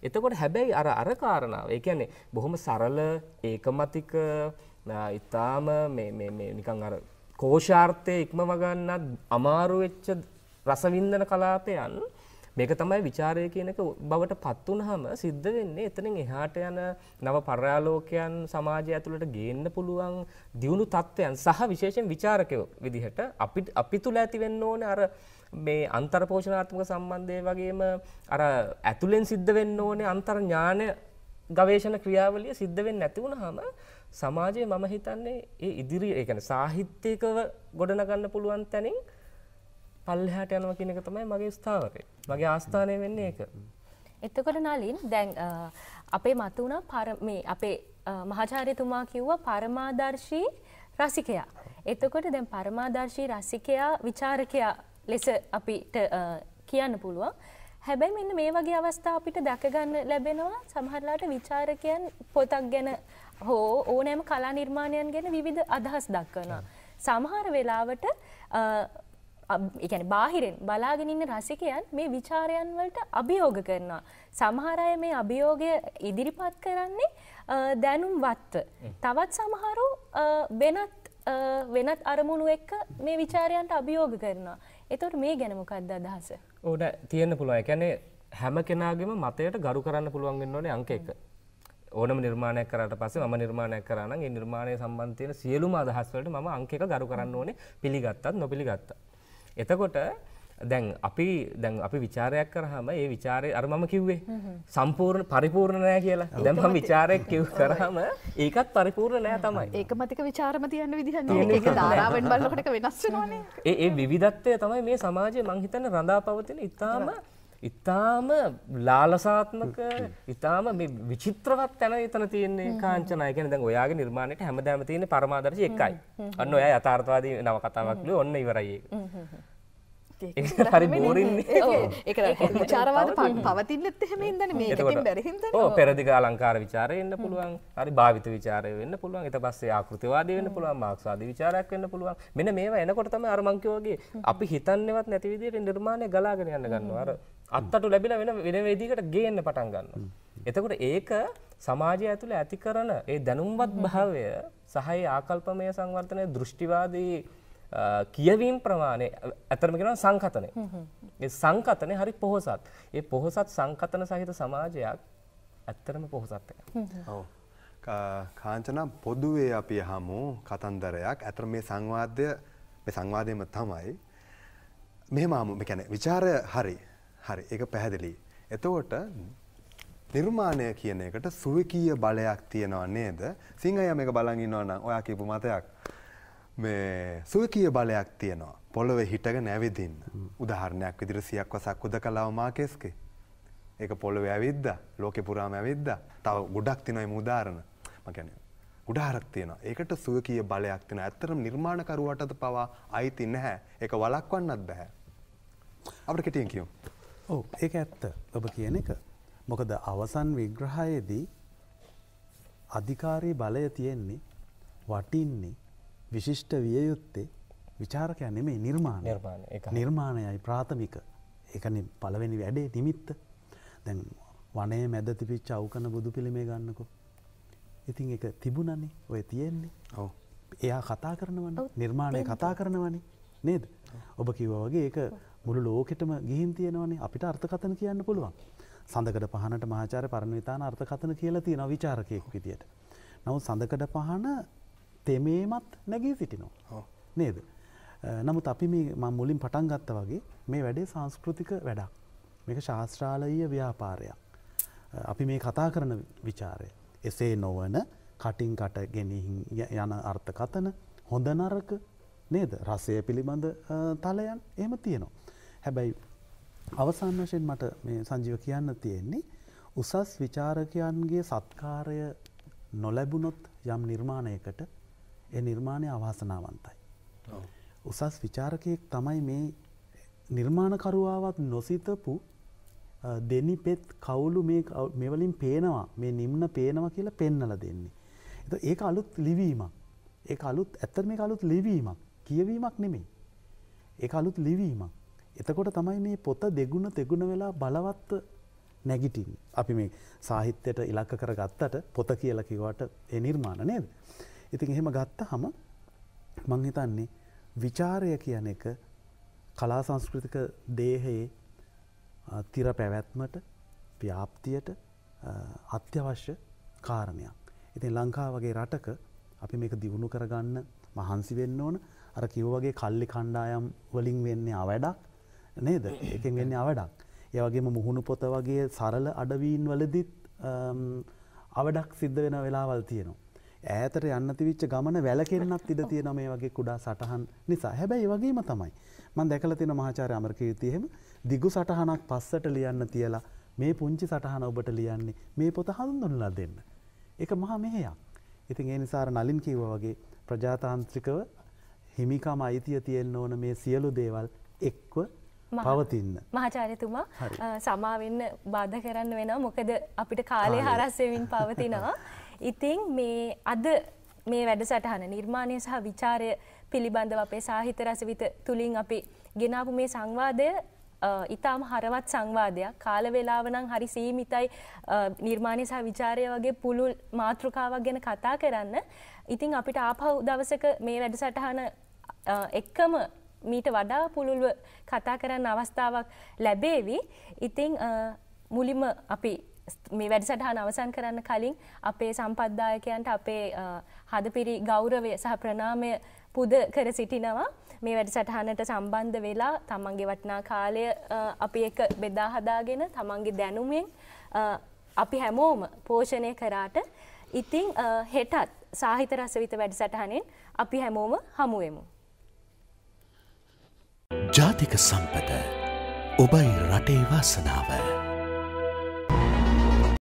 එතකොට හැබැයි අර අර කාරණාව. ඒ කියන්නේ බොහොම සරල ඒකමතික ඊටාම මේ මේ මේ නිකන් අර කෝෂාර්ථයේ ඉක්මව ගන්නත් අමාරු වෙච්ච රසවින්දන කලාපයන් මේක තමයි ਵਿਚාරය කියනක බවට පත් වුනහම සිද්ධ වෙන්නේ එතනින් එහාට යන නව පරාලෝකයන් සමාජය ඇතුළට ගේන්න පුළුවන් දියුණු තත්ත්වයන් සහ විශේෂයෙන් ਵਿਚාරකයෝ විදිහට අපි අපි තුල ඇති වෙන්න ඕනේ අර මේ අන්තර්පෝෂණාත්මක සම්බන්ධය වගේම අර ඇතුලෙන් සිද්ධ වෙන්න ඕනේ අන්තර් ඥාන ගවේෂණ ක්‍රියාවලිය සිද්ධ වෙන්නේ නැති වුනහම සමාජයේ මම හිතන්නේ ඒ ඉදිරි ඒ කියන්නේ සාහිත්‍යකව ගොඩනගන්න පුළුවන් තැනින් පල්ලහට යනවා කියන එක තමයි මගේ ස්ථාවරය. මගේ ආස්ථානය වෙන්නේ ඒක. එතකොට නලින් දැන් අපේ මතු වුණා පර මේ අපේ මහාචාර්යතුමා කිව්වා පරමාදර්ශී රසිකයා. එතකොට දැන් පරමාදර්ශී රසිකයා ਵਿਚාරකයා ලෙස අපිට කියන්න පුළුවන්. හැබැයි මෙන්න මේ වගේ අවස්ථා අපිට දැකගන්න ලැබෙනවා සමහරලාට ਵਿਚාරකයන් පොතක් ගැන හෝ ඕනෑම කලා නිර්මාණයන් ගැන විවිධ අදහස් දක්වනවා. සමහර වෙලාවට එකන බාහිරෙන් බලාගෙන ඉන්න රසිකයන් මේ විචාරයන් වලට අභියෝග කරනවා. සමහර අය මේ අභියෝගය ඉදිරිපත් කරන්නේ දැනුම් වත්ව. තවත් සමහරු වෙනත් වෙනත් අරමුණු එක්ක මේ විචාරයන්ට අභියෝග කරනවා. එතකොට මේ ගැන මොකක්ද අදහස? ඕන තියෙන්න පුළුවන්. ඒ කියන්නේ හැම කෙනාගේම මතයට ගරු කරන්න පුළුවන් වෙන්න ඕනේ අංක එක. ඕනම නිර්මාණයක් කරට පස්සේ මම නිර්මාණයක් කරා නම් ඒ නිර්මාණය සම්බන්ධ තියෙන සියලුම අදහස් වලට මම අංක එක ගරු කරන්න ඕනේ පිළිගත්තත් නොපිළිගත්තත්. එතකොට දැන් අපි දැන් අපි ਵਿਚාරයක් කරාම ඒ ਵਿਚාරය අර මම කිව්වේ සම්පූර්ණ පරිපූර්ණ නෑ කියලා. දැන් මම ਵਿਚාරයක් කිව් කරාම ඒකත් පරිපූර්ණ නෑ තමයි. ඒකමතික ਵਿਚාරම තියන්න විදිහ නෑ. ඒක ධාරාවෙන් බලනකොට වෙනස් වෙනවනේ. ඒ ඒ විවිධත්වය තමයි මේ සමාජයේ මං හිතන්නේ රඳා පවතින ඉතාලම ඉතාම ලාලසාත්මක ඉතාම මේ විචිත්‍රවත් තැන එතන තියන්නේ කාංචනය ගැන දැන් ඔයාගේ නිර්මාණයට හැමදාම තියෙන පරමාදර්ශය එකයි. අන්න ඔයා යථාර්ථවාදී නවකතාවක්ලු ඔන්න ඉවරයි ඒක. හරි බෝරන්නේ චාරවාද පවතින්නත් එහෙම ඉදන මේකට බැරිහිද පෙරදිග අලංකාර විචාරය එන්න පුළුවන් හරි භාවිත විචාරය වෙන්න පුළුවන් එත පස්සේ ආකෘතිවාද වෙන්න පුළුවන් මාක්සාද විචාරයක් වෙන්න පුළුවන් මෙන මේවා එනකොට තම අරමංකිවගේ අපි හිතන්නවත් නැතිවිදියට නිර්මාණය ගලාගෙන යන්න ගන්නවා අර අත්තට ලැබිලා වෙන වෙනවේදීකට ගේන්න පටන් ගන්න. එතකොට ඒක සමාජය ඇතුළ ඇති කරන ඒ දැනුම්වත් භාවය සහයි ආකල්පමය සංවර්තනය දෘෂ්ටිවාදී කියවීම් ප්‍රමාණය ඇතරමගෙන සංකතනය සංකතනය හරි පොහොසත් ඒ පොහොසත් සංකතන සහිත සමාජයක් ඇත්තරම පොහොසත්ක කාංචනම් පොදුවේ අපි හමු කතන්දරයක් ඇතර මේ සංවාධ්‍ය සංවාධයම තමයි මෙහමම කැන විචාරය හරි හරි එක පැහැදිලි එතකොට නිර්මාණය කියන එකට සුවකීය බලයක් තියෙනවා නේද සිංහය මේක බලගින්නවනම් ඔයා කිපු මතයක් මේ සුවකීය බලයක් තියෙනවා පොළොවේ හිටගෙන ඇවිදින්න. උදාහරණයක් විදිහට සියක් වසක් උදකලාව මාකේස්ගේ. ඒක පොළොවේ ඇවිද්දා, ලෝකෙ පුරාම ඇවිද්දා. තව ගොඩක් තියෙනවා මේ උදාහරණ. මම කියන්නේ ගොඩාරක් තියෙනවා. ඒකට සුවකීය බලයක් තියෙනවා. ඇත්තටම නිර්මාණකරුවටද පවා අයිති නැහැ. ඒක වළක්වන්නත් බෑ. අපිට කෙටියෙන් කියමු. ඔව් ඒක ඇත්ත. ඔබ කියන එක. මොකද අවසන් විග්‍රහයේදී අධිකාරී බලය තියෙන්නේ වටින්නේ විශිෂ්ට විය යුත්තේ විචාරකය නෙමේ නිර්මාණ නිර්මාණයයි ප්‍රාථමික එකන පලවෙනි වැඩේ නිමිත්ත දැන් වනේ මැද තිපිච් අවකන බුදු පිළිමේ ගන්නකෝ. ඉතින් එක තිබුණනේ ඔය තියෙන්නේ ඔව එයා කතා කරනවන්න නිර්මාණය කතා කරනවනේ නේද. ඔබ කිව වගේ එක මුළු ලෝකෙටම ගිහින් තියෙනවනේ අපිට අර්ථකතන කියන්න පුළුවන්. සඳකට පහනට මහාචාර පරණවිතාන අර්ථකතන කියලා තියෙන විචාරකයෙක් විදියට. නව සඳකට පහන තෙමේමත් නැගී සිටිනවා නේද. නමුත් අපි මේ මුලින් පටන් ගත්ත වගේ මේ වැඩේ සංස්කෘතික වැඩක් මේක ශාස්ත්‍රාලීය ව්‍යාපාරයක් අපි මේ කතා කරන විචාරය එසේ නොවන කටින් කට ගෙනහි යන අර්ථකතන හොඳ නරක නේද රසය පිළිබඳ තලයන් එහෙම තියෙනවා හැබැයි අවසාන් වශයෙන් මට මේ සංජීව කියන්න තියෙන්නේ උසස් විචාරකයන්ගේ සත්කාරය නොලැබුණොත් යම් නිර්මාණයකට ඒ නිර්මාණය අවාසනාවන්තයි. උසස් විචාරකයෙක් තමයි මේ නිර්මාණකරුවාවත් නොසිතපු දෙනිපෙත් කවුලු මෙවලින් පේනවා මේ නිම්න පේනවා කියලා පෙන්නල දෙන්නේ. එත ඒක අලුත් ලිවීමක් ඒ අලුත් ඇත්තර මේ අලුත් ලිවීමක් කියවීමක් නෙමෙයි. ඒ අලුත් ලිවීමක්. එතකොට තමයි මේ පොත දෙගුණ තෙගුණ වෙලා බලවත්ව නැගිටින්. අපි මේ සාහිත්‍යයට ඉලක්ක කර ගත්තට පොත කියලකිවට ඒ නිර්මාණ නේද. ඉතින් එහෙම ගත්ත හම මංහිතන්නේ විචාරය කියන එක කලා සංස්කෘතික දේහයේ තිර පැවැත්මට ව්‍යාප්තියට අත්‍යවශ්‍ය කාරණයක්. ඉතින් ලංකා වගේ රටක අපි මේක දියුණු කරගන්න මහන්සි වෙන්න ඕන අර කිව්වගේ කල්ලි කණ්ඩායම් වලින් වෙන්නේ අවැඩක් නේද එකෙන් වෙන්නේ අවඩක්. ඒවගේම මුහුණු පොත වගේ සරල අඩවීන් වලදිත් අවඩක් සිද්ධ වෙන වෙලාවල් තියෙනවා. ඈතට යන්න තිවිච්ච ගමන වැලකෙන්නත් ඉඩ තියෙන මේ වගේ කුඩා සටහන් නිසා හැබැයි වගේම තමයි මං දැකලා තියෙන මහාචාර්ය අමරකීර්ති එහෙම දිගු සටහනක් පස්සට ලියන්න තියලා මේ පුංචි සටහන ඔබට ලියන්නේ මේ පොත හඳුන්වලා දෙන්න. ඒක මහා මෙහෙයක්. ඉතින් ඒ නිසා නලින් කිව්වා වගේ ප්‍රජාතාන්ත්‍රිකව හිමිකම අයිතිය තියෙන්න ඕන මේ සියලු දේවල් එක්ව පවතින්න. මහාචාර්යතුමා සමාවෙන්න බාධ කරන්න වෙනවා මොකද අපිට කාලය හරස්සෙමින් පවතිනවා. ඉතින් මේ අද මේ වැඩසටහන නිර්මාණය සහ විචාරය පිළිබඳව අපේ සාහිත්‍ය රසවිත තුලින් අපි ගෙනාපු මේ සංවාදය ඉතාම හරවත් සංවාදයක් කාල වේලාව නම් හරි සීමිතයි නිර්මාණය සහ ਵਿਚාරය වගේ පුළුල් මාතෘකාවක් ගැන කතා කරන්න. ඉතින් අපිට ආපහු දවසක මේ වැඩසටහන එක්කම මීට වඩා පුළුල්ව කතා කරන්න අවස්ථාවක් ලැබේවි. ඉතින් මුලින්ම අපි මේ වැඩසටහන අවසන් කරන්න කලින් අපේ සම්පද්දායකයන්ට අපේ හදපිරි ගෞරවය සහ ප්‍රනාමය පුද කර සිටිනවා මේ වැඩසටහනට සම්බන්ධ වෙලා තමන්ගේ වටනා කාලය අපි එක බෙදා හදාගෙන තමන්ගේ දැනුමෙන් අපි හැමෝම පෝෂණය කරාට ඉතිං හෙටත් සාහිත රසවිත වැඩසටහනෙන් අපි හැමෝම හමුුවමු. ජාතික සම්පත ඔබයි රටේ වාසනාව.